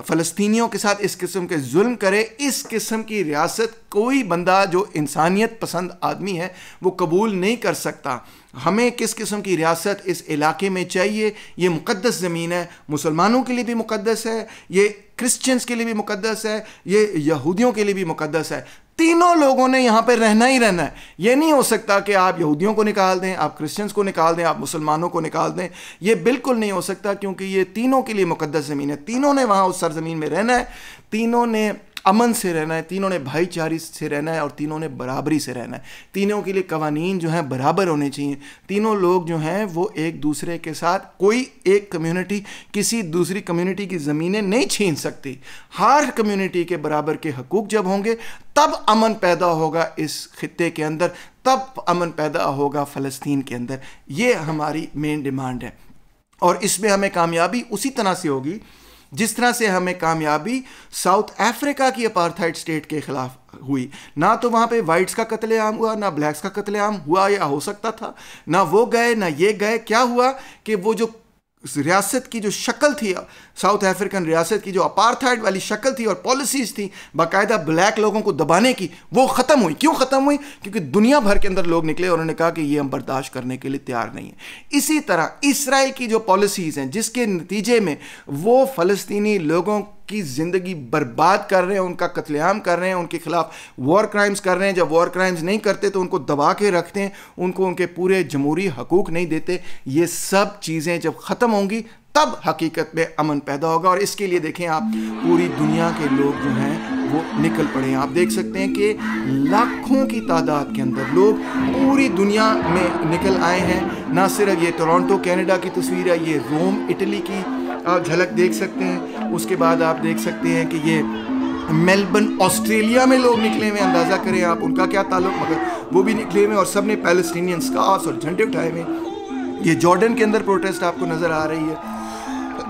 फ़लस्तियों के साथ इस किस्म के जुल्म करे इस किस्म की रियासत कोई बंदा जो इंसानियत पसंद आदमी है वो कबूल नहीं कर सकता हमें किस किस्म की रियासत इस इलाके में चाहिए ये मुक़दस ज़मीन है मुसलमानों के लिए भी मुक़दस है ये क्रिश्चियंस के लिए भी मुक़दस है ये यहूदियों के लिए भी मुक़दस है तीनों लोगों ने यहां पर रहना ही रहना है ये नहीं हो सकता कि आप यहूदियों को निकाल दें आप क्रिश्चियंस को निकाल दें आप मुसलमानों को निकाल दें ये बिल्कुल नहीं हो सकता क्योंकि ये तीनों के लिए मुकदस ज़मीन है तीनों ने वहाँ उस सरजमीन में रहना है तीनों ने अमन से रहना है तीनों ने भाईचारे से रहना है और तीनों ने बराबरी से रहना है तीनों के लिए कवानीन जो हैं बराबर होने चाहिए तीनों लोग जो हैं वो एक दूसरे के साथ कोई एक कम्युनिटी किसी दूसरी कम्युनिटी की ज़मीनें नहीं छीन सकती हर कम्युनिटी के बराबर के हकूक जब होंगे तब अमन पैदा होगा इस खत्े के अंदर तब अमन पैदा होगा फ़लस्तीन के अंदर ये हमारी मेन डिमांड है और इसमें हमें कामयाबी उसी तरह से होगी जिस तरह से हमें कामयाबी साउथ अफ्रीका की अपार्थाइड स्टेट के खिलाफ हुई ना तो वहाँ पे वाइट्स का कत्लेआम हुआ ना ब्लैक्स का कत्लेआम हुआ या हो सकता था ना वो गए ना ये गए क्या हुआ कि वो जो रियासत की जो शक्ल थी साउथ अफ्रीकन रियासत की जो अपारथाइड वाली शक्ल थी और पॉलिसीज थी बाकायदा ब्लैक लोगों को दबाने की वो ख़त्म हुई क्यों ख़त्म हुई क्योंकि दुनिया भर के अंदर लोग निकले और उन्होंने कहा कि ये हम बर्दाश्त करने के लिए तैयार नहीं है इसी तरह इसराइल की जो पॉलिसीज़ हैं जिसके नतीजे में वो फ़लस्तनी लोगों की ज़िंदगी बर्बाद कर रहे हैं उनका कत्लेआम कर रहे हैं उनके खिलाफ वॉर क्राइम्स कर रहे हैं जब वॉर क्राइम्स नहीं करते तो उनको दबा के रखते हैं उनको उनके पूरे जमहूरी हकूक नहीं देते ये सब चीज़ें जब ख़त्म होंगी तब हकीकत में अमन पैदा होगा और इसके लिए देखें आप पूरी दुनिया के लोग जो हैं वो निकल पड़े हैं आप देख सकते हैं कि लाखों की तादाद के अंदर लोग पूरी दुनिया में निकल आए हैं ना सिर्फ ये टोरंटो कनाडा की तस्वीर है ये रोम इटली की आप झलक देख सकते हैं उसके बाद आप देख सकते हैं कि ये मेलबर्न ऑस्ट्रेलिया में लोग निकले हुए अंदाज़ा करें आप उनका क्या ताल्लुक मगर वो भी निकले हुए और सब ने पैलेस्टीनियन स्कार्स और झंडे उठाए हुए ये जॉर्डन के अंदर प्रोटेस्ट आपको नज़र आ रही है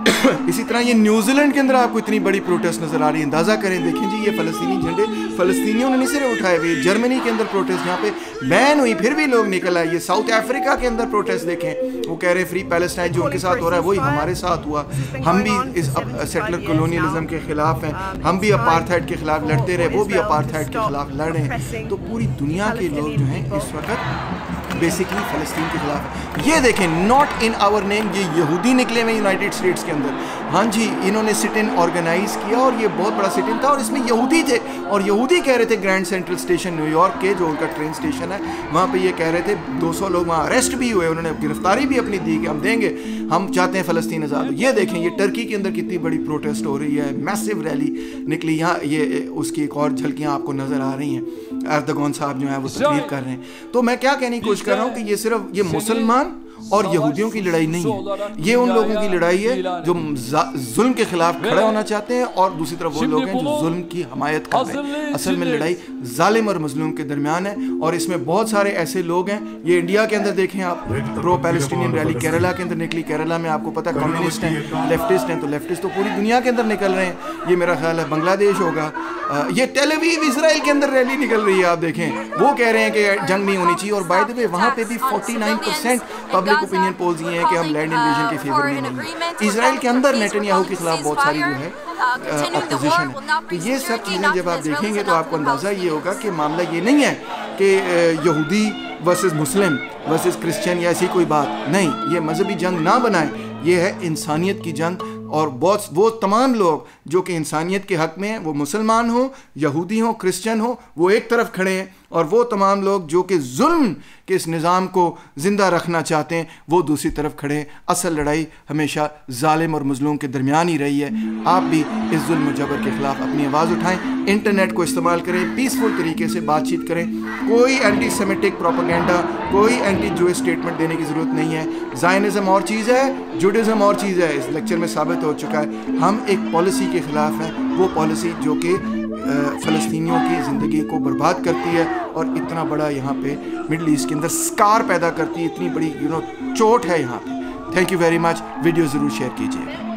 इसी तरह ये न्यूजीलैंड के अंदर आपको इतनी बड़ी प्रोटेस्ट नजर आ रही है अंदाजा करें देखें जी ये फलस्तीनी झंडे फलस्तीनियों ने नहीं सिर्फ उठाए हुए जर्मनी के अंदर प्रोटेस्ट यहाँ पे बैन हुई फिर भी लोग निकल आए ये साउथ अफ्रीका के अंदर प्रोटेस्ट देखें वो कह रहे फ्री पैलेस्टाइन जो उनके साथ हो रहा है वही हमारे साथ हुआ हम भी इस सेटलर कॉलोनियलिज्म के खिलाफ हैं हम भी अपार्थाइड के खिलाफ लड़ते रहे वो भी अपार्थाइड के खिलाफ लड़ रहे हैं तो पूरी दुनिया के लोग जो हैं इस वक्त बेसिकली फ़लस्तीन के खिलाफ ये देखें नॉट इन आवर नेम ये यहूदी निकले हुए यूनाइटेड स्टेट्स के अंदर हाँ जी इन्होंने सिट इन ऑर्गेनाइज किया और ये बहुत बड़ा सिट इन था और इसमें यहूदी थे और यहूदी कह रहे थे ग्रैंड सेंट्रल स्टेशन न्यूयॉर्क के जो उनका ट्रेन स्टेशन है वहाँ पे ये कह रहे थे 200 लोग वहाँ अरेस्ट भी हुए उन्होंने गिरफ्तारी भी अपनी दी कि हम देंगे हम चाहते हैं फ़लस्तीन आज़ाद ये देखें ये टर्की के अंदर कितनी बड़ी प्रोटेस्ट हो रही है मैसिव रैली निकली यहाँ ये उसकी एक और झलकियाँ आपको नज़र आ रही हैं अर्दगौन साहब जो है वो तकलीफ कर रहे हैं तो मैं क्या कहने की कोशिश कर रहा हूँ कि ये सिर्फ ये मुसलमान और यहूदियों की लड़ाई नहीं है ये उन लोगों की लड़ाई है जो जुल्म के खिलाफ खड़े होना चाहते हैं और दूसरी तरफ वो लोग हैं जो जुल्म की हमायत कर रहे हैं असल में लड़ाई जालिम और मजलूम के दरमियान है और इसमें बहुत सारे ऐसे लोग हैं ये इंडिया के अंदर देखें आप प्रो पैलेस्टीनियन रैली केरला के अंदर निकली केरला में आपको पता कम्युनिस्ट हैं लेफ्टिस्ट हैं तो लेफ्टिस्ट तो पूरी दुनिया के अंदर निकल रहे हैं ये मेरा ख्याल है बांग्लादेश होगा ये टेलीवीव इसराइल के अंदर रैली निकल रही है आप देखें वो कह रहे हैं कि जंग नहीं होनी चाहिए और बाय द वे वहाँ पे भी 49 percent public public opinion polls ये हैं कि हम लैंड इन्वेजन के फेवर में नहीं इसराइल के अंदर नेटनयाहू के खिलाफ बहुत सारी जो है अपोजिशन है तो ये सब चीज़ें जब आप देखेंगे तो आपको अंदाज़ा ये होगा कि मामला ये नहीं है कि uh, यहूदी वर्सेस मुस्लिम वर्सेस क्रिश्चियन या ऐसी कोई बात नहीं ये मजहबी जंग ना बनाए ये है इंसानियत की जंग और बहुत वो तमाम लोग जो कि इंसानियत के हक में हैं वो मुसलमान हो यहूदी हो क्रिश्चियन हो वो एक तरफ खड़े हैं और वो तमाम लोग जो कि जुल्म के इस निज़ाम को ज़िंदा रखना चाहते हैं वो दूसरी तरफ खड़े हैं असल लड़ाई हमेशा ालिम और मजलूम के दरमियान ही रही है आप भी इस जुल्म जबर के ख़िलाफ़ अपनी आवाज़ उठाएँ इंटरनेट को इस्तेमाल करें पीसफुल तरीके से बातचीत करें कोई एंटी सेमेटिक प्रोपागेंडा कोई एंटी जो स्टेटमेंट देने की ज़रूरत नहीं है जायनिज़म और चीज़ है जुडिज़म और चीज़ है इस लेक्चर में साबित हो चुका है हम एक पॉलिसी के ख़िलाफ़ हैं वो पॉलिसी जो कि फ़लस्तियों की ज़िंदगी को बर्बाद करती है और इतना बड़ा यहाँ पे मिडल ईस्ट के अंदर स्कार पैदा करती है इतनी बड़ी यू नो चोट है यहाँ पे thank you very much video ज़रूर शेयर कीजिएगा